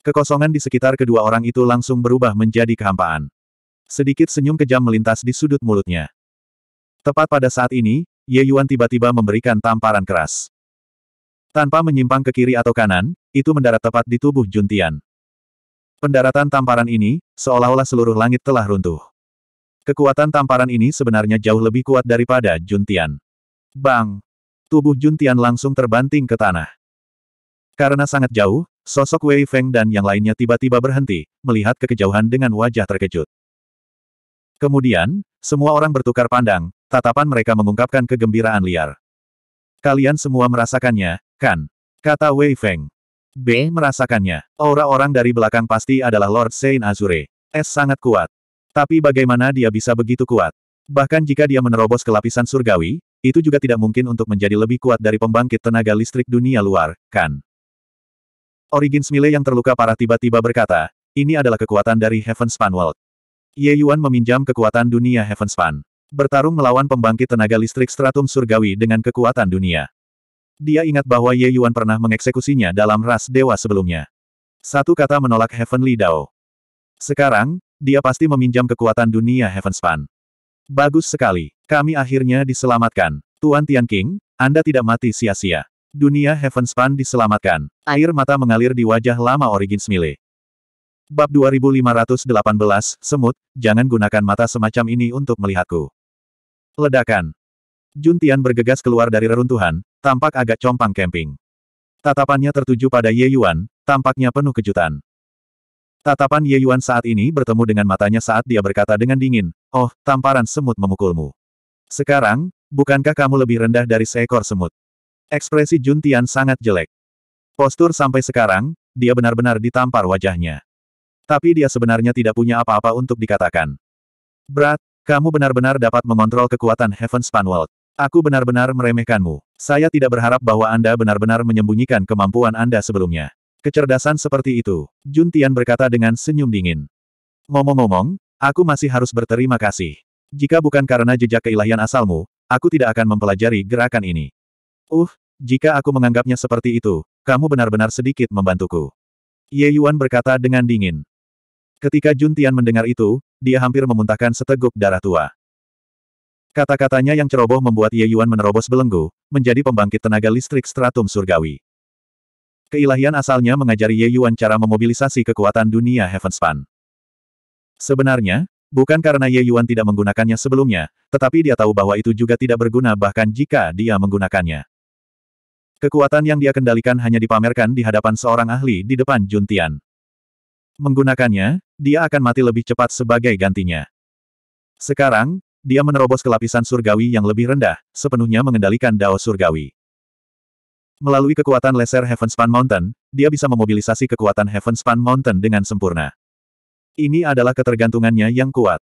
Kekosongan di sekitar kedua orang itu langsung berubah menjadi kehampaan. Sedikit senyum kejam melintas di sudut mulutnya. Tepat pada saat ini, Ye Yuan tiba-tiba memberikan tamparan keras. Tanpa menyimpang ke kiri atau kanan, itu mendarat tepat di tubuh Juntian. Pendaratan tamparan ini, seolah-olah seluruh langit telah runtuh. Kekuatan tamparan ini sebenarnya jauh lebih kuat daripada Juntian. Bang! Tubuh Juntian langsung terbanting ke tanah. Karena sangat jauh, sosok Wei Feng dan yang lainnya tiba-tiba berhenti, melihat kekejauhan dengan wajah terkejut. Kemudian, semua orang bertukar pandang, tatapan mereka mengungkapkan kegembiraan liar. Kalian semua merasakannya, kan? Kata Wei Feng. B. Merasakannya. Aura orang dari belakang pasti adalah Lord Saint Azure. S sangat kuat. Tapi bagaimana dia bisa begitu kuat? Bahkan jika dia menerobos ke lapisan surgawi, itu juga tidak mungkin untuk menjadi lebih kuat dari pembangkit tenaga listrik dunia luar, kan? Origins Mile yang terluka parah tiba-tiba berkata, ini adalah kekuatan dari Heavenspan World. Ye Yuan meminjam kekuatan dunia Heavenspan bertarung melawan pembangkit tenaga listrik stratum surgawi dengan kekuatan dunia. Dia ingat bahwa Ye Yuan pernah mengeksekusinya dalam ras dewa sebelumnya. Satu kata menolak Heavenly Dao. Sekarang, dia pasti meminjam kekuatan dunia Heavenspan. Bagus sekali, kami akhirnya diselamatkan. Tuan Tian King, Anda tidak mati sia-sia. Dunia Heavenspan diselamatkan. Air mata mengalir di wajah lama Origins Mile. Bab 2518, Semut, jangan gunakan mata semacam ini untuk melihatku. Ledakan. Juntian bergegas keluar dari reruntuhan, tampak agak compang camping. Tatapannya tertuju pada Ye Yuan, tampaknya penuh kejutan. Tatapan Ye Yuan saat ini bertemu dengan matanya saat dia berkata dengan dingin, Oh, tamparan semut memukulmu. Sekarang, bukankah kamu lebih rendah dari seekor semut? Ekspresi Juntian sangat jelek. Postur sampai sekarang, dia benar-benar ditampar wajahnya. Tapi dia sebenarnya tidak punya apa-apa untuk dikatakan. Berat, kamu benar-benar dapat mengontrol kekuatan Heaven Spanwald. Aku benar-benar meremehkanmu. Saya tidak berharap bahwa Anda benar-benar menyembunyikan kemampuan Anda sebelumnya. Kecerdasan seperti itu, Jun Tian berkata dengan senyum dingin. Ngomong-ngomong, aku masih harus berterima kasih. Jika bukan karena jejak keilahian asalmu, aku tidak akan mempelajari gerakan ini. Uh, jika aku menganggapnya seperti itu, kamu benar-benar sedikit membantuku. Ye Yuan berkata dengan dingin. Ketika Jun Tian mendengar itu, dia hampir memuntahkan seteguk darah tua. Kata-katanya yang ceroboh membuat Ye Yuan menerobos belenggu, menjadi pembangkit tenaga listrik stratum surgawi. Keilahian asalnya mengajari Ye Yuan cara memobilisasi kekuatan dunia Heavenspan. Sebenarnya, bukan karena Ye Yuan tidak menggunakannya sebelumnya, tetapi dia tahu bahwa itu juga tidak berguna bahkan jika dia menggunakannya. Kekuatan yang dia kendalikan hanya dipamerkan di hadapan seorang ahli di depan Juntian. Menggunakannya, dia akan mati lebih cepat sebagai gantinya. Sekarang, dia menerobos ke lapisan surgawi yang lebih rendah, sepenuhnya mengendalikan Dao surgawi. Melalui kekuatan laser Heavenspan Mountain, dia bisa memobilisasi kekuatan Heavenspan Mountain dengan sempurna. Ini adalah ketergantungannya yang kuat.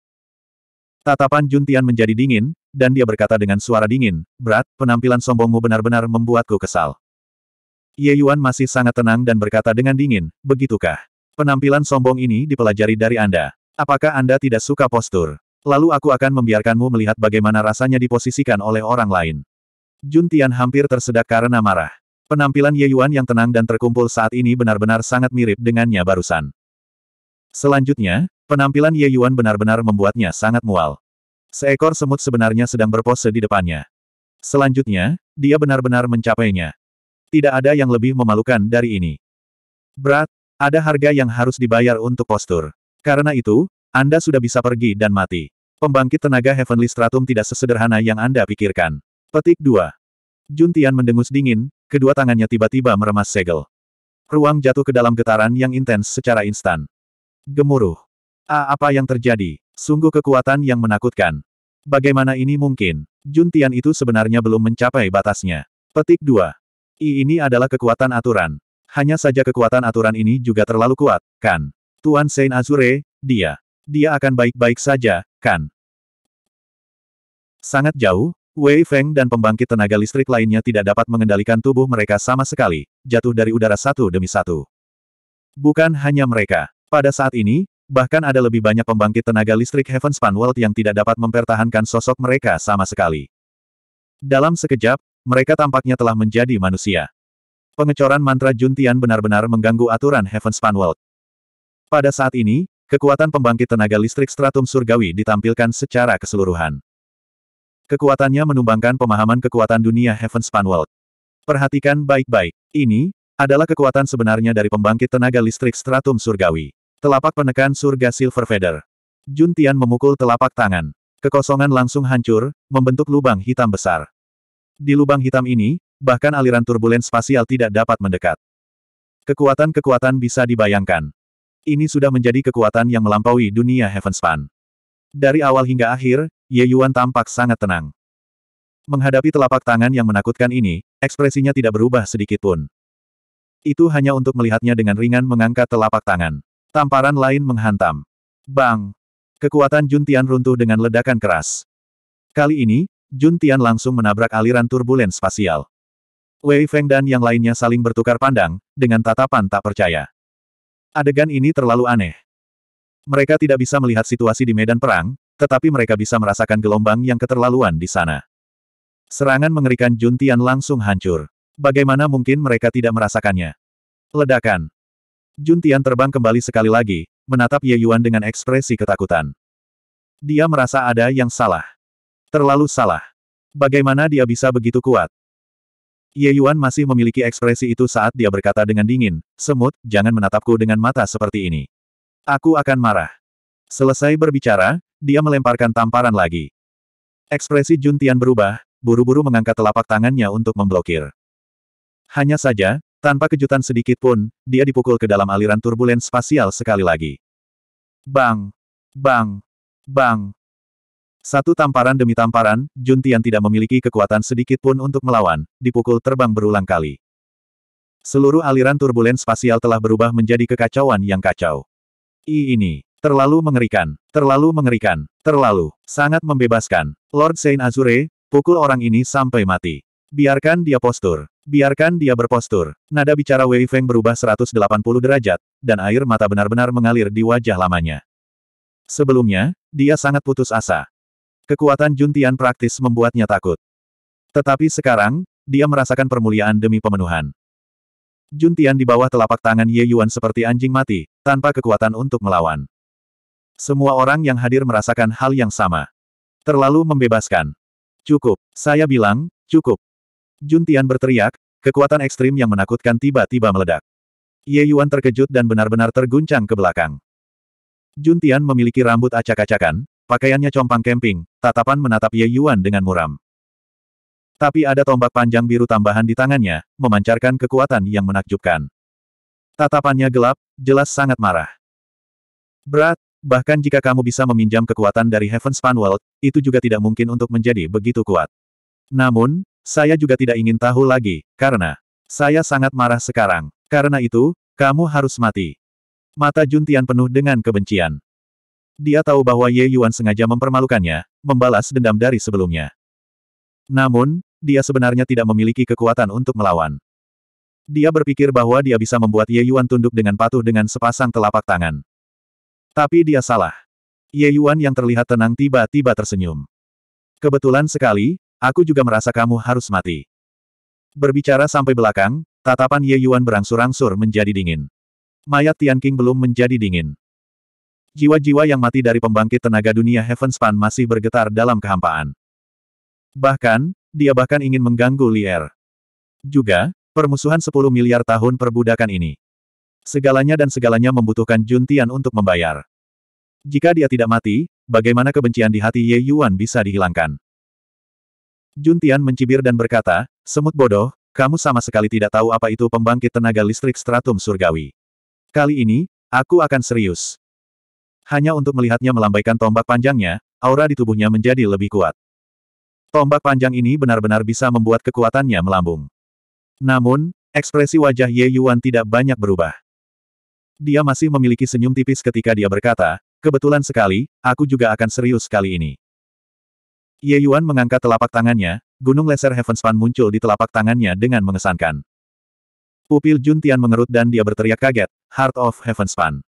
Tatapan Juntian menjadi dingin, dan dia berkata dengan suara dingin, Berat, penampilan sombongmu benar-benar membuatku kesal. Ye Yuan masih sangat tenang dan berkata dengan dingin, Begitukah? Penampilan sombong ini dipelajari dari Anda. Apakah Anda tidak suka postur? Lalu aku akan membiarkanmu melihat bagaimana rasanya diposisikan oleh orang lain. Jun Tian hampir tersedak karena marah. Penampilan Ye Yuan yang tenang dan terkumpul saat ini benar-benar sangat mirip dengannya barusan. Selanjutnya, penampilan Ye Yuan benar-benar membuatnya sangat mual. Seekor semut sebenarnya sedang berpose di depannya. Selanjutnya, dia benar-benar mencapainya. Tidak ada yang lebih memalukan dari ini. Berat, ada harga yang harus dibayar untuk postur. Karena itu, Anda sudah bisa pergi dan mati. Pembangkit tenaga Heavenly Stratum tidak sesederhana yang Anda pikirkan. Petik 2. Tian mendengus dingin, kedua tangannya tiba-tiba meremas segel. Ruang jatuh ke dalam getaran yang intens secara instan. Gemuruh. A, apa yang terjadi? Sungguh kekuatan yang menakutkan. Bagaimana ini mungkin? Jun Tian itu sebenarnya belum mencapai batasnya. Petik 2. I ini adalah kekuatan aturan. Hanya saja kekuatan aturan ini juga terlalu kuat, kan? Tuan Saint Azure, dia. Dia akan baik-baik saja, kan? Sangat jauh, Wei Feng dan pembangkit tenaga listrik lainnya tidak dapat mengendalikan tubuh mereka sama sekali, jatuh dari udara satu demi satu. Bukan hanya mereka. Pada saat ini, bahkan ada lebih banyak pembangkit tenaga listrik Heaven Span World yang tidak dapat mempertahankan sosok mereka sama sekali. Dalam sekejap, mereka tampaknya telah menjadi manusia. Pengecoran mantra Juntian benar-benar mengganggu aturan Heavenspan World. Pada saat ini, kekuatan pembangkit tenaga listrik stratum surgawi ditampilkan secara keseluruhan. Kekuatannya menumbangkan pemahaman kekuatan dunia Heavenspan World. Perhatikan baik-baik. Ini adalah kekuatan sebenarnya dari pembangkit tenaga listrik stratum surgawi. Telapak penekan surga Silver Feather. Juntian memukul telapak tangan. Kekosongan langsung hancur, membentuk lubang hitam besar. Di lubang hitam ini, bahkan aliran turbulen spasial tidak dapat mendekat. Kekuatan-kekuatan bisa dibayangkan. Ini sudah menjadi kekuatan yang melampaui dunia Heavenspan. Dari awal hingga akhir, Ye Yuan tampak sangat tenang. Menghadapi telapak tangan yang menakutkan ini, ekspresinya tidak berubah sedikit pun. Itu hanya untuk melihatnya dengan ringan mengangkat telapak tangan. Tamparan lain menghantam. Bang! Kekuatan Jun Tian runtuh dengan ledakan keras. Kali ini, Jun Tian langsung menabrak aliran turbulen spasial. Wei Feng dan yang lainnya saling bertukar pandang, dengan tatapan tak percaya. Adegan ini terlalu aneh. Mereka tidak bisa melihat situasi di medan perang, tetapi mereka bisa merasakan gelombang yang keterlaluan di sana. Serangan mengerikan Jun Tian langsung hancur. Bagaimana mungkin mereka tidak merasakannya? Ledakan. Jun Tian terbang kembali sekali lagi, menatap Ye Yuan dengan ekspresi ketakutan. Dia merasa ada yang salah. Terlalu salah. Bagaimana dia bisa begitu kuat? Ye Yuan masih memiliki ekspresi itu saat dia berkata dengan dingin, Semut, jangan menatapku dengan mata seperti ini. Aku akan marah. Selesai berbicara, dia melemparkan tamparan lagi. Ekspresi Jun Tian berubah, buru-buru mengangkat telapak tangannya untuk memblokir. Hanya saja, tanpa kejutan sedikit pun, dia dipukul ke dalam aliran turbulen spasial sekali lagi. Bang! Bang! Bang! Satu tamparan demi tamparan, Jun Tian tidak memiliki kekuatan sedikit pun untuk melawan, dipukul terbang berulang kali. Seluruh aliran turbulen spasial telah berubah menjadi kekacauan yang kacau. I ini, terlalu mengerikan, terlalu mengerikan, terlalu, sangat membebaskan. Lord Saint Azure, pukul orang ini sampai mati. Biarkan dia postur, biarkan dia berpostur. Nada bicara Wei Feng berubah 180 derajat, dan air mata benar-benar mengalir di wajah lamanya. Sebelumnya, dia sangat putus asa. Kekuatan Juntian praktis membuatnya takut. Tetapi sekarang, dia merasakan permuliaan demi pemenuhan. Juntian di bawah telapak tangan Ye Yuan seperti anjing mati, tanpa kekuatan untuk melawan. Semua orang yang hadir merasakan hal yang sama. Terlalu membebaskan. Cukup, saya bilang, cukup. Juntian berteriak, kekuatan ekstrim yang menakutkan tiba-tiba meledak. Ye Yuan terkejut dan benar-benar terguncang ke belakang. Juntian memiliki rambut acak-acakan, Pakaiannya compang camping, tatapan menatap Ye Yuan dengan muram. Tapi ada tombak panjang biru tambahan di tangannya, memancarkan kekuatan yang menakjubkan. Tatapannya gelap, jelas sangat marah. Berat, bahkan jika kamu bisa meminjam kekuatan dari Heaven Span World, itu juga tidak mungkin untuk menjadi begitu kuat. Namun, saya juga tidak ingin tahu lagi, karena saya sangat marah sekarang. Karena itu, kamu harus mati. Mata Juntian penuh dengan kebencian. Dia tahu bahwa Ye Yuan sengaja mempermalukannya, membalas dendam dari sebelumnya. Namun, dia sebenarnya tidak memiliki kekuatan untuk melawan. Dia berpikir bahwa dia bisa membuat Ye Yuan tunduk dengan patuh dengan sepasang telapak tangan. Tapi dia salah. Ye Yuan yang terlihat tenang tiba-tiba tersenyum. Kebetulan sekali, aku juga merasa kamu harus mati. Berbicara sampai belakang, tatapan Ye Yuan berangsur-angsur menjadi dingin. Mayat Tian King belum menjadi dingin. Jiwa-jiwa yang mati dari pembangkit tenaga dunia Heavenspan masih bergetar dalam kehampaan. Bahkan, dia bahkan ingin mengganggu Lier. Juga, permusuhan 10 miliar tahun perbudakan ini. Segalanya dan segalanya membutuhkan Juntian untuk membayar. Jika dia tidak mati, bagaimana kebencian di hati Ye Yuan bisa dihilangkan? Juntian mencibir dan berkata, Semut bodoh, kamu sama sekali tidak tahu apa itu pembangkit tenaga listrik stratum surgawi. Kali ini, aku akan serius. Hanya untuk melihatnya melambaikan tombak panjangnya, aura di tubuhnya menjadi lebih kuat. Tombak panjang ini benar-benar bisa membuat kekuatannya melambung. Namun, ekspresi wajah Ye Yuan tidak banyak berubah. Dia masih memiliki senyum tipis ketika dia berkata, kebetulan sekali, aku juga akan serius kali ini. Ye Yuan mengangkat telapak tangannya, gunung laser Heavenspan muncul di telapak tangannya dengan mengesankan. Pupil Jun Tian mengerut dan dia berteriak kaget, Heart of Heavenspan.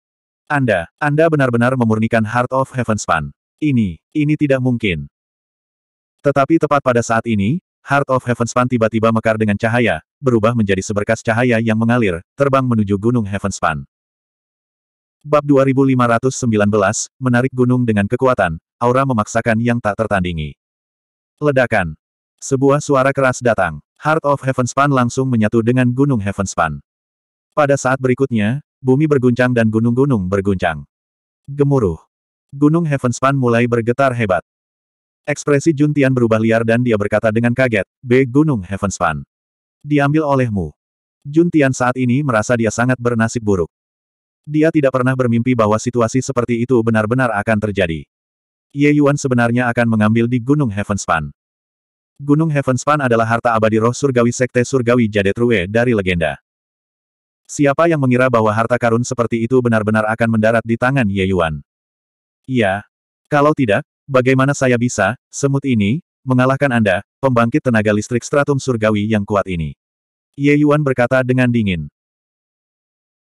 Anda, Anda benar-benar memurnikan Heart of Heaven Span. Ini, ini tidak mungkin. Tetapi tepat pada saat ini, Heart of Heaven tiba-tiba mekar dengan cahaya, berubah menjadi seberkas cahaya yang mengalir, terbang menuju Gunung Heaven Bab 2519, menarik gunung dengan kekuatan, aura memaksakan yang tak tertandingi. Ledakan. Sebuah suara keras datang. Heart of Heavenspan langsung menyatu dengan Gunung Heavenspan. Pada saat berikutnya, Bumi berguncang dan gunung-gunung berguncang. Gemuruh. Gunung Heavenspan mulai bergetar hebat. Ekspresi Juntian berubah liar dan dia berkata dengan kaget, B. Gunung Heavenspan. Diambil olehmu. Juntian saat ini merasa dia sangat bernasib buruk. Dia tidak pernah bermimpi bahwa situasi seperti itu benar-benar akan terjadi. Ye Yuan sebenarnya akan mengambil di Gunung Heavenspan. Gunung Heavenspan adalah harta abadi roh surgawi Sekte Surgawi Jade Rue dari legenda. Siapa yang mengira bahwa harta karun seperti itu benar-benar akan mendarat di tangan Ye Yuan? Iya. Kalau tidak, bagaimana saya bisa, semut ini, mengalahkan Anda, pembangkit tenaga listrik stratum surgawi yang kuat ini? Ye Yuan berkata dengan dingin.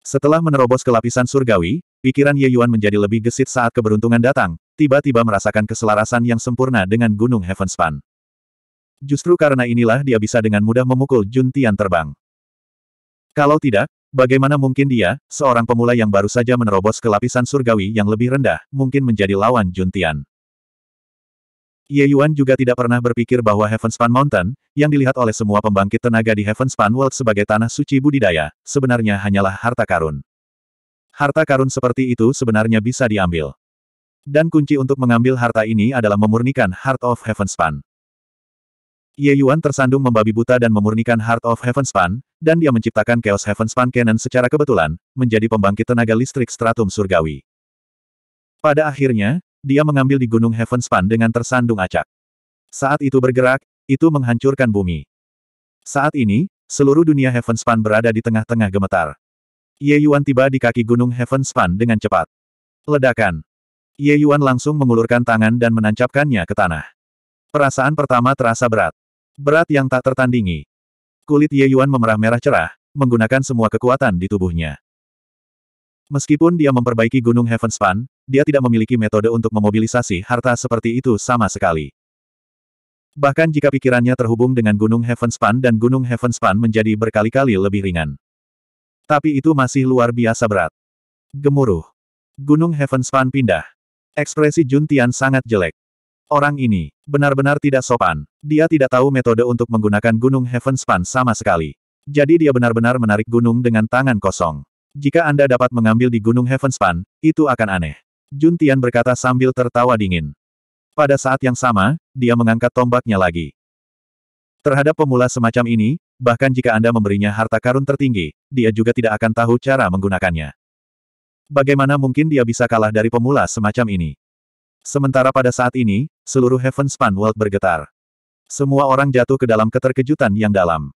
Setelah menerobos ke lapisan surgawi, pikiran Ye Yuan menjadi lebih gesit saat keberuntungan datang, tiba-tiba merasakan keselarasan yang sempurna dengan Gunung Heavenspan. Justru karena inilah dia bisa dengan mudah memukul Jun Tian terbang. Kalau tidak, Bagaimana mungkin dia, seorang pemula yang baru saja menerobos ke lapisan surgawi yang lebih rendah, mungkin menjadi lawan Juntian. Ye Yuan juga tidak pernah berpikir bahwa Heavenspan Mountain, yang dilihat oleh semua pembangkit tenaga di Heavenspan World sebagai tanah suci budidaya, sebenarnya hanyalah harta karun. Harta karun seperti itu sebenarnya bisa diambil. Dan kunci untuk mengambil harta ini adalah memurnikan Heart of Heavenspan. Ye Yuan tersandung membabi buta dan memurnikan Heart of Heavenspan, dan dia menciptakan Chaos Span Cannon secara kebetulan, menjadi pembangkit tenaga listrik stratum surgawi. Pada akhirnya, dia mengambil di Gunung Heavenspan dengan tersandung acak. Saat itu bergerak, itu menghancurkan bumi. Saat ini, seluruh dunia Heavenspan berada di tengah-tengah gemetar. Ye Yuan tiba di kaki Gunung Heavenspan dengan cepat. Ledakan. Ye Yuan langsung mengulurkan tangan dan menancapkannya ke tanah. Perasaan pertama terasa berat. Berat yang tak tertandingi. Kulit Ye Yuan memerah merah cerah, menggunakan semua kekuatan di tubuhnya. Meskipun dia memperbaiki Gunung Heavenspan, dia tidak memiliki metode untuk memobilisasi harta seperti itu sama sekali. Bahkan jika pikirannya terhubung dengan Gunung Heavenspan dan Gunung Heavenspan menjadi berkali-kali lebih ringan. Tapi itu masih luar biasa berat. Gemuruh. Gunung Heavenspan pindah. Ekspresi Jun Tian sangat jelek. Orang ini, benar-benar tidak sopan. Dia tidak tahu metode untuk menggunakan gunung Heaven Span sama sekali. Jadi dia benar-benar menarik gunung dengan tangan kosong. Jika Anda dapat mengambil di gunung Heaven Span, itu akan aneh. Jun Tian berkata sambil tertawa dingin. Pada saat yang sama, dia mengangkat tombaknya lagi. Terhadap pemula semacam ini, bahkan jika Anda memberinya harta karun tertinggi, dia juga tidak akan tahu cara menggunakannya. Bagaimana mungkin dia bisa kalah dari pemula semacam ini? Sementara pada saat ini, seluruh Heaven World bergetar. Semua orang jatuh ke dalam keterkejutan yang dalam.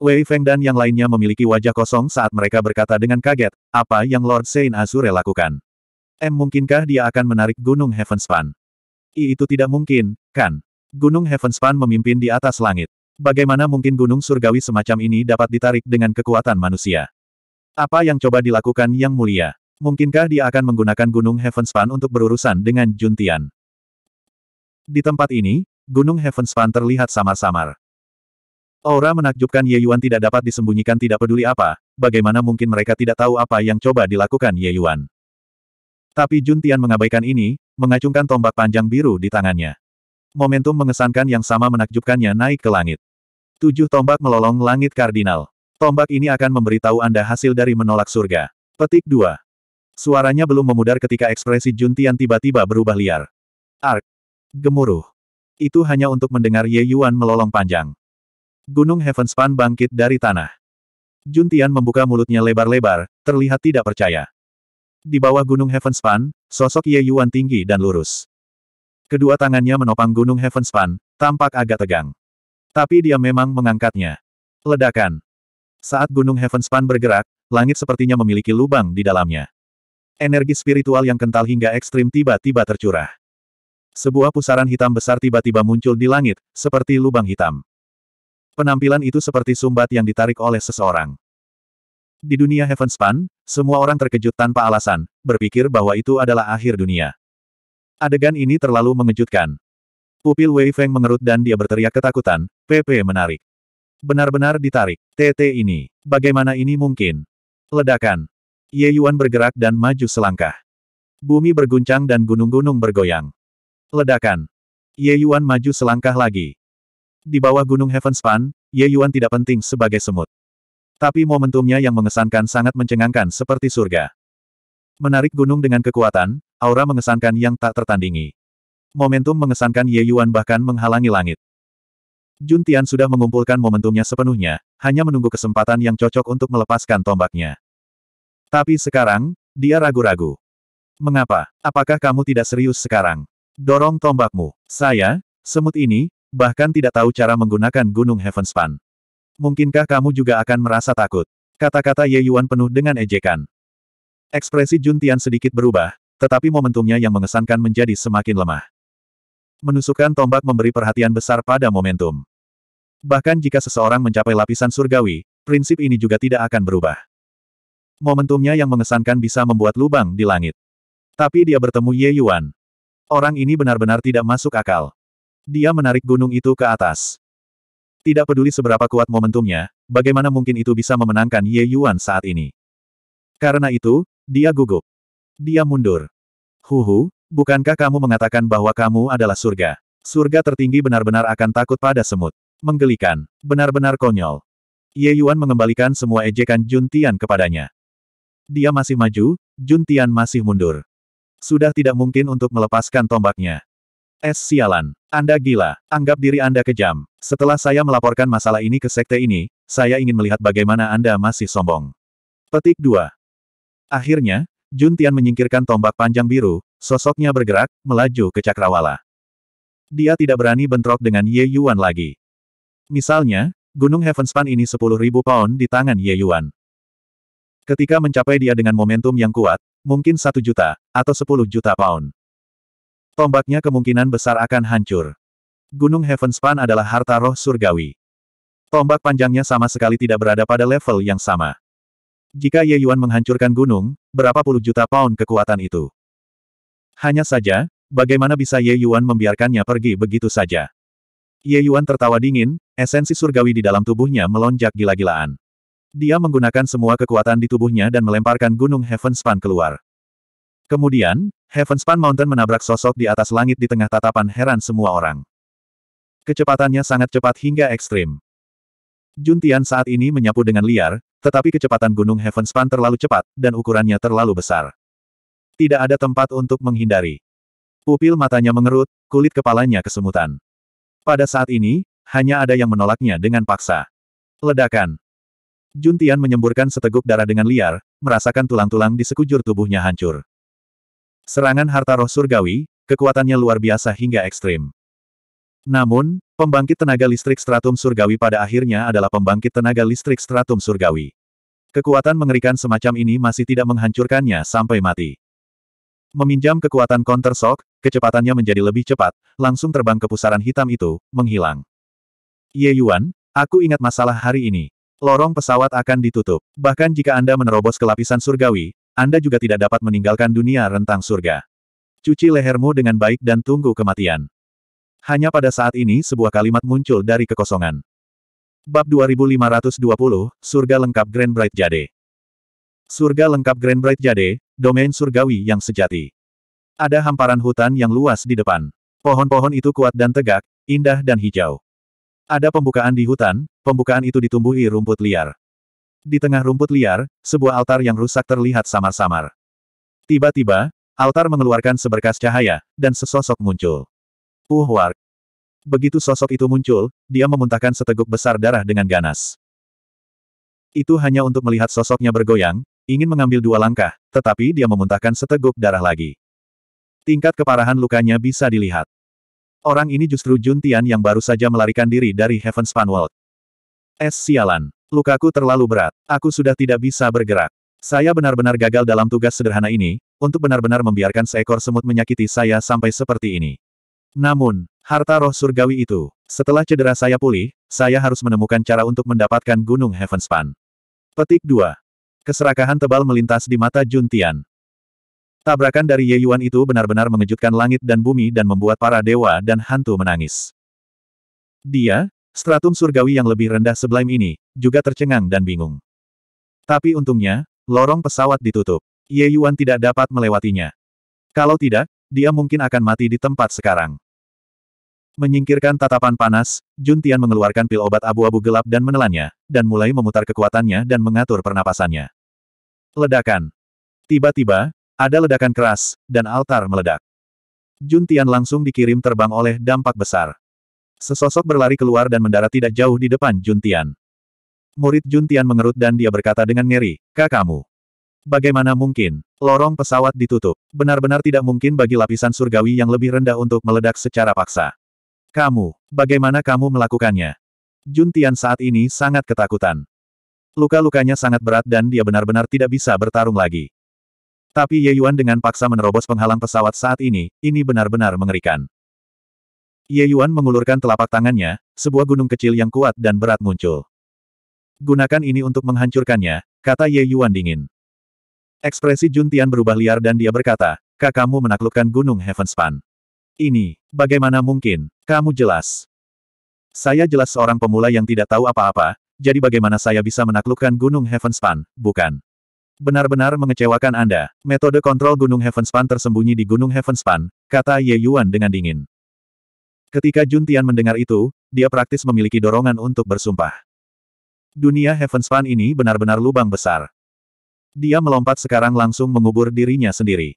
Wei Feng dan yang lainnya memiliki wajah kosong saat mereka berkata dengan kaget, apa yang Lord Sein Azure lakukan? M mungkinkah dia akan menarik Gunung Heaven I itu tidak mungkin, kan? Gunung Heaven memimpin di atas langit. Bagaimana mungkin gunung surgawi semacam ini dapat ditarik dengan kekuatan manusia? Apa yang coba dilakukan Yang Mulia? Mungkinkah dia akan menggunakan Gunung Heavenspan untuk berurusan dengan Juntian? Di tempat ini, Gunung Heavenspan terlihat samar-samar. Aura menakjubkan Ye Yuan tidak dapat disembunyikan tidak peduli apa, bagaimana mungkin mereka tidak tahu apa yang coba dilakukan Ye Yuan. Tapi Juntian mengabaikan ini, mengacungkan tombak panjang biru di tangannya. Momentum mengesankan yang sama menakjubkannya naik ke langit. Tujuh tombak melolong langit kardinal. Tombak ini akan memberitahu Anda hasil dari menolak surga. Petik 2. Suaranya belum memudar ketika ekspresi Juntian tiba-tiba berubah liar. Ark. Gemuruh. Itu hanya untuk mendengar Ye Yuan melolong panjang. Gunung Heavenspan bangkit dari tanah. Juntian membuka mulutnya lebar-lebar, terlihat tidak percaya. Di bawah Gunung Heavenspan, sosok Ye Yuan tinggi dan lurus. Kedua tangannya menopang Gunung Heavenspan, tampak agak tegang. Tapi dia memang mengangkatnya. Ledakan. Saat Gunung Heavenspan bergerak, langit sepertinya memiliki lubang di dalamnya. Energi spiritual yang kental hingga ekstrim tiba-tiba tercurah. Sebuah pusaran hitam besar tiba-tiba muncul di langit, seperti lubang hitam. Penampilan itu seperti sumbat yang ditarik oleh seseorang. Di dunia Heavenspan, semua orang terkejut tanpa alasan, berpikir bahwa itu adalah akhir dunia. Adegan ini terlalu mengejutkan. Pupil Wei Feng mengerut dan dia berteriak ketakutan, PP menarik. Benar-benar ditarik, TT ini, bagaimana ini mungkin? Ledakan, Ye Yuan bergerak dan maju selangkah. Bumi berguncang dan gunung-gunung bergoyang. Ledakan. Ye Yuan maju selangkah lagi. Di bawah gunung Heavenspan, Ye Yuan tidak penting sebagai semut. Tapi momentumnya yang mengesankan sangat mencengangkan seperti surga. Menarik gunung dengan kekuatan, aura mengesankan yang tak tertandingi. Momentum mengesankan Ye Yuan bahkan menghalangi langit. Jun Tian sudah mengumpulkan momentumnya sepenuhnya, hanya menunggu kesempatan yang cocok untuk melepaskan tombaknya. Tapi sekarang, dia ragu-ragu. Mengapa? Apakah kamu tidak serius sekarang? Dorong tombakmu. Saya, semut ini, bahkan tidak tahu cara menggunakan gunung Heavenspan. Mungkinkah kamu juga akan merasa takut? Kata-kata Ye Yuan penuh dengan ejekan. Ekspresi Jun Tian sedikit berubah, tetapi momentumnya yang mengesankan menjadi semakin lemah. Menusukkan tombak memberi perhatian besar pada momentum. Bahkan jika seseorang mencapai lapisan surgawi, prinsip ini juga tidak akan berubah. Momentumnya yang mengesankan bisa membuat lubang di langit. Tapi dia bertemu Ye Yuan. Orang ini benar-benar tidak masuk akal. Dia menarik gunung itu ke atas. Tidak peduli seberapa kuat momentumnya, bagaimana mungkin itu bisa memenangkan Ye Yuan saat ini. Karena itu, dia gugup. Dia mundur. Huhu, bukankah kamu mengatakan bahwa kamu adalah surga? Surga tertinggi benar-benar akan takut pada semut. Menggelikan. Benar-benar konyol. Ye Yuan mengembalikan semua ejekan Jun Tian kepadanya. Dia masih maju, Jun Tian masih mundur. Sudah tidak mungkin untuk melepaskan tombaknya. Es sialan. Anda gila. Anggap diri Anda kejam. Setelah saya melaporkan masalah ini ke sekte ini, saya ingin melihat bagaimana Anda masih sombong. Petik 2. Akhirnya, Jun Tian menyingkirkan tombak panjang biru, sosoknya bergerak, melaju ke Cakrawala. Dia tidak berani bentrok dengan Ye Yuan lagi. Misalnya, Gunung Heavenspan ini 10.000 pound di tangan Ye Yuan. Ketika mencapai dia dengan momentum yang kuat, mungkin satu juta, atau sepuluh juta pound. Tombaknya kemungkinan besar akan hancur. Gunung Heavenspan adalah harta roh surgawi. Tombak panjangnya sama sekali tidak berada pada level yang sama. Jika Ye Yuan menghancurkan gunung, berapa puluh juta pound kekuatan itu? Hanya saja, bagaimana bisa Ye Yuan membiarkannya pergi begitu saja? Ye Yuan tertawa dingin, esensi surgawi di dalam tubuhnya melonjak gila-gilaan. Dia menggunakan semua kekuatan di tubuhnya dan melemparkan gunung Heavenspan keluar. Kemudian, Heavenspan Mountain menabrak sosok di atas langit di tengah tatapan heran semua orang. Kecepatannya sangat cepat hingga ekstrim. Juntian saat ini menyapu dengan liar, tetapi kecepatan gunung Heavenspan terlalu cepat, dan ukurannya terlalu besar. Tidak ada tempat untuk menghindari. Pupil matanya mengerut, kulit kepalanya kesemutan. Pada saat ini, hanya ada yang menolaknya dengan paksa. Ledakan. Jun Tian menyemburkan seteguk darah dengan liar, merasakan tulang-tulang di sekujur tubuhnya hancur. Serangan harta roh surgawi, kekuatannya luar biasa hingga ekstrim. Namun, pembangkit tenaga listrik stratum surgawi pada akhirnya adalah pembangkit tenaga listrik stratum surgawi. Kekuatan mengerikan semacam ini masih tidak menghancurkannya sampai mati. Meminjam kekuatan counter shock, kecepatannya menjadi lebih cepat, langsung terbang ke pusaran hitam itu, menghilang. Ye Yuan, aku ingat masalah hari ini. Lorong pesawat akan ditutup. Bahkan jika Anda menerobos ke lapisan surgawi, Anda juga tidak dapat meninggalkan dunia rentang surga. Cuci lehermu dengan baik dan tunggu kematian. Hanya pada saat ini sebuah kalimat muncul dari kekosongan. Bab 2520, Surga Lengkap Grand Bright Jade. Surga lengkap Grand Bright Jade, domain surgawi yang sejati. Ada hamparan hutan yang luas di depan. Pohon-pohon itu kuat dan tegak, indah dan hijau. Ada pembukaan di hutan, pembukaan itu ditumbuhi rumput liar. Di tengah rumput liar, sebuah altar yang rusak terlihat samar-samar. Tiba-tiba, altar mengeluarkan seberkas cahaya, dan sesosok muncul. Uhwark. Begitu sosok itu muncul, dia memuntahkan seteguk besar darah dengan ganas. Itu hanya untuk melihat sosoknya bergoyang, ingin mengambil dua langkah, tetapi dia memuntahkan seteguk darah lagi. Tingkat keparahan lukanya bisa dilihat. Orang ini justru Jun Tian yang baru saja melarikan diri dari Heaven Span World. Es sialan. Lukaku terlalu berat. Aku sudah tidak bisa bergerak. Saya benar-benar gagal dalam tugas sederhana ini, untuk benar-benar membiarkan seekor semut menyakiti saya sampai seperti ini. Namun, harta roh surgawi itu, setelah cedera saya pulih, saya harus menemukan cara untuk mendapatkan Gunung Heaven Span. Petik 2. Keserakahan tebal melintas di mata Jun Tian. Tabrakan dari Ye Yuan itu benar-benar mengejutkan langit dan bumi dan membuat para dewa dan hantu menangis. Dia, stratum surgawi yang lebih rendah sebelum ini, juga tercengang dan bingung. Tapi untungnya, lorong pesawat ditutup. Ye Yuan tidak dapat melewatinya. Kalau tidak, dia mungkin akan mati di tempat sekarang. Menyingkirkan tatapan panas, Jun Tian mengeluarkan pil obat abu-abu gelap dan menelannya, dan mulai memutar kekuatannya dan mengatur pernapasannya. Ledakan. Tiba-tiba, ada ledakan keras, dan altar meledak. Jun Tian langsung dikirim terbang oleh dampak besar. Sesosok berlari keluar dan mendarat tidak jauh di depan Jun Tian. Murid Jun Tian mengerut dan dia berkata dengan ngeri, Kak kamu. Bagaimana mungkin? Lorong pesawat ditutup. Benar-benar tidak mungkin bagi lapisan surgawi yang lebih rendah untuk meledak secara paksa. Kamu, bagaimana kamu melakukannya? Jun Tian saat ini sangat ketakutan. Luka-lukanya sangat berat dan dia benar-benar tidak bisa bertarung lagi. Tapi Ye Yuan dengan paksa menerobos penghalang pesawat saat ini, ini benar-benar mengerikan. Ye Yuan mengulurkan telapak tangannya, sebuah gunung kecil yang kuat dan berat muncul. Gunakan ini untuk menghancurkannya, kata Ye Yuan dingin. Ekspresi Jun Tian berubah liar dan dia berkata, "Kakamu menaklukkan gunung Heavenspan. Ini, bagaimana mungkin, kamu jelas. Saya jelas seorang pemula yang tidak tahu apa-apa, jadi bagaimana saya bisa menaklukkan gunung Heavenspan, bukan? Benar-benar mengecewakan Anda. Metode kontrol Gunung Heavenspan tersembunyi di Gunung Heavenspan, kata Ye Yuan dengan dingin. Ketika Jun Tian mendengar itu, dia praktis memiliki dorongan untuk bersumpah. Dunia Heavenspan ini benar-benar lubang besar. Dia melompat sekarang langsung mengubur dirinya sendiri.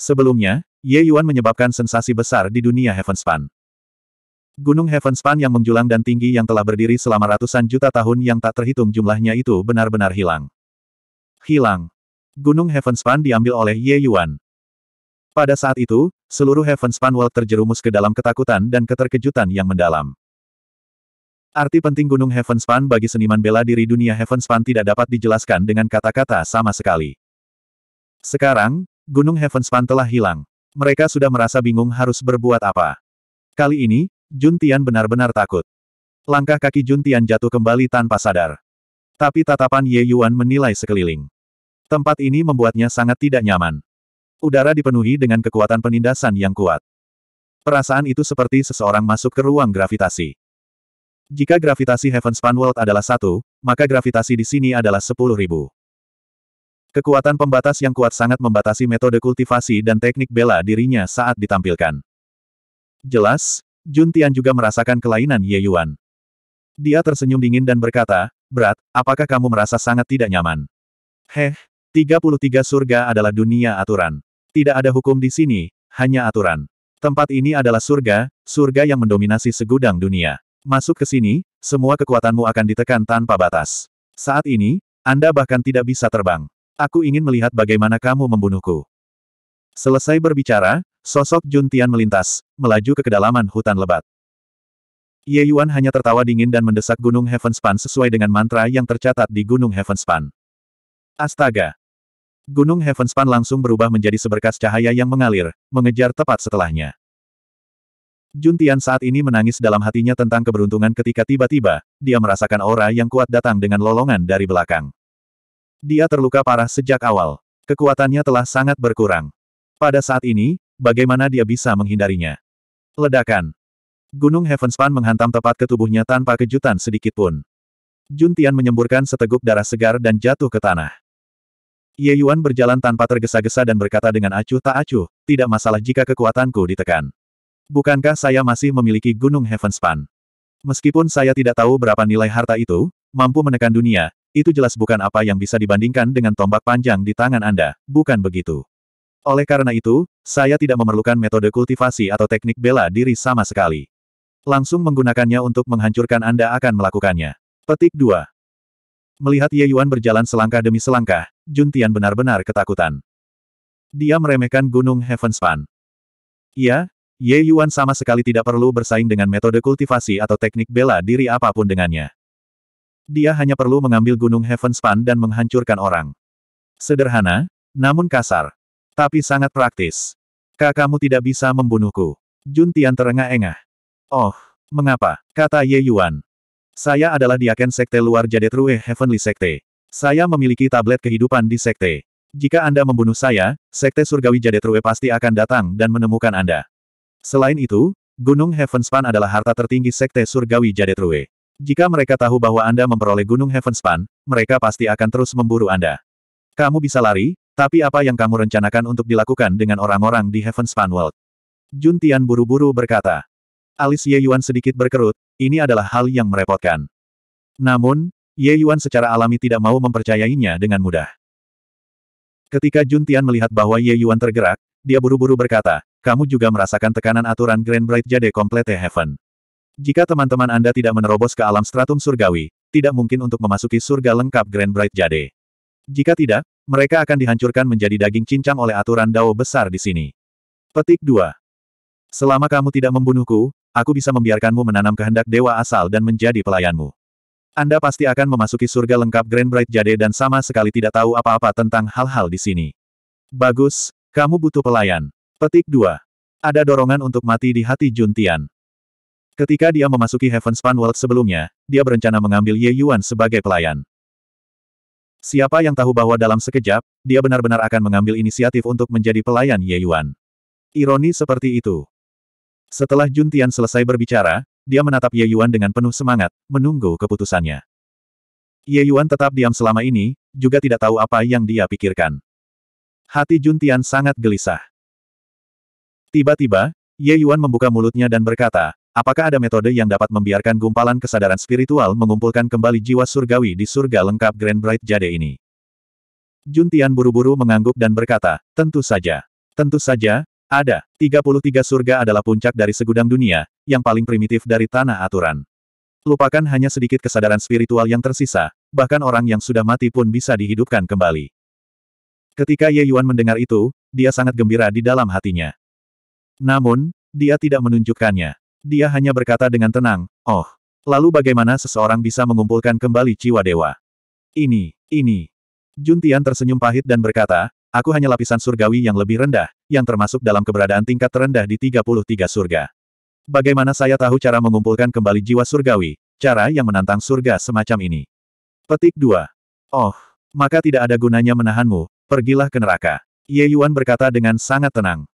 Sebelumnya, Ye Yuan menyebabkan sensasi besar di dunia Heavenspan. Gunung Heavenspan yang menjulang dan tinggi yang telah berdiri selama ratusan juta tahun yang tak terhitung jumlahnya itu benar-benar hilang hilang. Gunung Heavenspan diambil oleh Ye Yuan. Pada saat itu, seluruh Heavenspan World terjerumus ke dalam ketakutan dan keterkejutan yang mendalam. Arti penting Gunung Heavenspan bagi seniman bela diri dunia Heavenspan tidak dapat dijelaskan dengan kata-kata sama sekali. Sekarang, Gunung Heavenspan telah hilang. Mereka sudah merasa bingung harus berbuat apa. Kali ini, Jun Tian benar-benar takut. Langkah kaki Jun Tian jatuh kembali tanpa sadar. Tapi tatapan Ye Yuan menilai sekeliling. Tempat ini membuatnya sangat tidak nyaman. Udara dipenuhi dengan kekuatan penindasan yang kuat. Perasaan itu seperti seseorang masuk ke ruang gravitasi. Jika gravitasi Heavenspan World adalah satu, maka gravitasi di sini adalah sepuluh ribu. Kekuatan pembatas yang kuat sangat membatasi metode kultivasi dan teknik bela dirinya saat ditampilkan. Jelas, Jun Tian juga merasakan kelainan Ye Yuan. Dia tersenyum dingin dan berkata, Berat, apakah kamu merasa sangat tidak nyaman? Heh, 33 surga adalah dunia aturan. Tidak ada hukum di sini, hanya aturan. Tempat ini adalah surga, surga yang mendominasi segudang dunia. Masuk ke sini, semua kekuatanmu akan ditekan tanpa batas. Saat ini, Anda bahkan tidak bisa terbang. Aku ingin melihat bagaimana kamu membunuhku. Selesai berbicara, sosok Jun Tian melintas, melaju ke kedalaman hutan lebat. Ye Yuan hanya tertawa dingin dan mendesak Gunung Heavenspan sesuai dengan mantra yang tercatat di Gunung Heavenspan. Astaga! Gunung Heavenspan langsung berubah menjadi seberkas cahaya yang mengalir, mengejar tepat setelahnya. Juntian saat ini menangis dalam hatinya tentang keberuntungan ketika tiba-tiba, dia merasakan aura yang kuat datang dengan lolongan dari belakang. Dia terluka parah sejak awal. Kekuatannya telah sangat berkurang. Pada saat ini, bagaimana dia bisa menghindarinya? Ledakan. Gunung Heavenspan menghantam tepat ke tubuhnya tanpa kejutan sedikit pun. Jun Tian menyemburkan seteguk darah segar dan jatuh ke tanah. Ye Yuan berjalan tanpa tergesa-gesa dan berkata dengan acuh tak acuh, tidak masalah jika kekuatanku ditekan. Bukankah saya masih memiliki Gunung Heavenspan? Meskipun saya tidak tahu berapa nilai harta itu, mampu menekan dunia, itu jelas bukan apa yang bisa dibandingkan dengan tombak panjang di tangan Anda, bukan begitu. Oleh karena itu, saya tidak memerlukan metode kultivasi atau teknik bela diri sama sekali. Langsung menggunakannya untuk menghancurkan Anda akan melakukannya. Petik 2. Melihat Ye Yuan berjalan selangkah demi selangkah, Jun Tian benar-benar ketakutan. Dia meremehkan Gunung Heavenspan. Ya, Ye Yuan sama sekali tidak perlu bersaing dengan metode kultivasi atau teknik bela diri apapun dengannya. Dia hanya perlu mengambil Gunung Heavenspan dan menghancurkan orang. Sederhana, namun kasar. Tapi sangat praktis. Kakakmu tidak bisa membunuhku. Jun Tian terengah-engah. Oh, mengapa? Kata Ye Yuan. Saya adalah diaken sekte luar Jade True Heavenly Sekte. Saya memiliki tablet kehidupan di sekte. Jika Anda membunuh saya, sekte surgawi Jade True pasti akan datang dan menemukan Anda. Selain itu, Gunung Heavenspan adalah harta tertinggi sekte surgawi Jade True. Jika mereka tahu bahwa Anda memperoleh Gunung Heavenspan, mereka pasti akan terus memburu Anda. Kamu bisa lari, tapi apa yang kamu rencanakan untuk dilakukan dengan orang-orang di Heavenspan World? Jun Tian buru-buru berkata. Alis Ye Yuan sedikit berkerut, ini adalah hal yang merepotkan. Namun, Ye Yuan secara alami tidak mau mempercayainya dengan mudah. Ketika Jun Tian melihat bahwa Ye Yuan tergerak, dia buru-buru berkata, kamu juga merasakan tekanan aturan Grand Bright Jade Complete Heaven. Jika teman-teman Anda tidak menerobos ke alam stratum surgawi, tidak mungkin untuk memasuki surga lengkap Grand Bright Jade. Jika tidak, mereka akan dihancurkan menjadi daging cincang oleh aturan Dao besar di sini. Petik 2. Selama kamu tidak membunuhku, aku bisa membiarkanmu menanam kehendak dewa asal dan menjadi pelayanmu. Anda pasti akan memasuki surga lengkap Grand Bright Jade dan sama sekali tidak tahu apa-apa tentang hal-hal di sini. Bagus, kamu butuh pelayan. Petik 2. Ada dorongan untuk mati di hati Jun Tian. Ketika dia memasuki Heaven's Pan World sebelumnya, dia berencana mengambil Ye Yuan sebagai pelayan. Siapa yang tahu bahwa dalam sekejap, dia benar-benar akan mengambil inisiatif untuk menjadi pelayan Ye Yuan. Ironi seperti itu. Setelah Jun Tian selesai berbicara, dia menatap Ye Yuan dengan penuh semangat, menunggu keputusannya. Ye Yuan tetap diam selama ini, juga tidak tahu apa yang dia pikirkan. Hati Jun Tian sangat gelisah. Tiba-tiba, Ye Yuan membuka mulutnya dan berkata, apakah ada metode yang dapat membiarkan gumpalan kesadaran spiritual mengumpulkan kembali jiwa surgawi di surga lengkap Grand Bright Jade ini? Jun Tian buru-buru mengangguk dan berkata, tentu saja. Tentu saja, ada, 33 surga adalah puncak dari segudang dunia, yang paling primitif dari tanah aturan. Lupakan hanya sedikit kesadaran spiritual yang tersisa, bahkan orang yang sudah mati pun bisa dihidupkan kembali. Ketika Ye Yuan mendengar itu, dia sangat gembira di dalam hatinya. Namun, dia tidak menunjukkannya. Dia hanya berkata dengan tenang, oh. Lalu bagaimana seseorang bisa mengumpulkan kembali jiwa dewa? Ini, ini. Juntian tersenyum pahit dan berkata, aku hanya lapisan surgawi yang lebih rendah, yang termasuk dalam keberadaan tingkat terendah di 33 surga. Bagaimana saya tahu cara mengumpulkan kembali jiwa surgawi, cara yang menantang surga semacam ini? Petik 2. Oh, maka tidak ada gunanya menahanmu, pergilah ke neraka. Ye Yuan berkata dengan sangat tenang.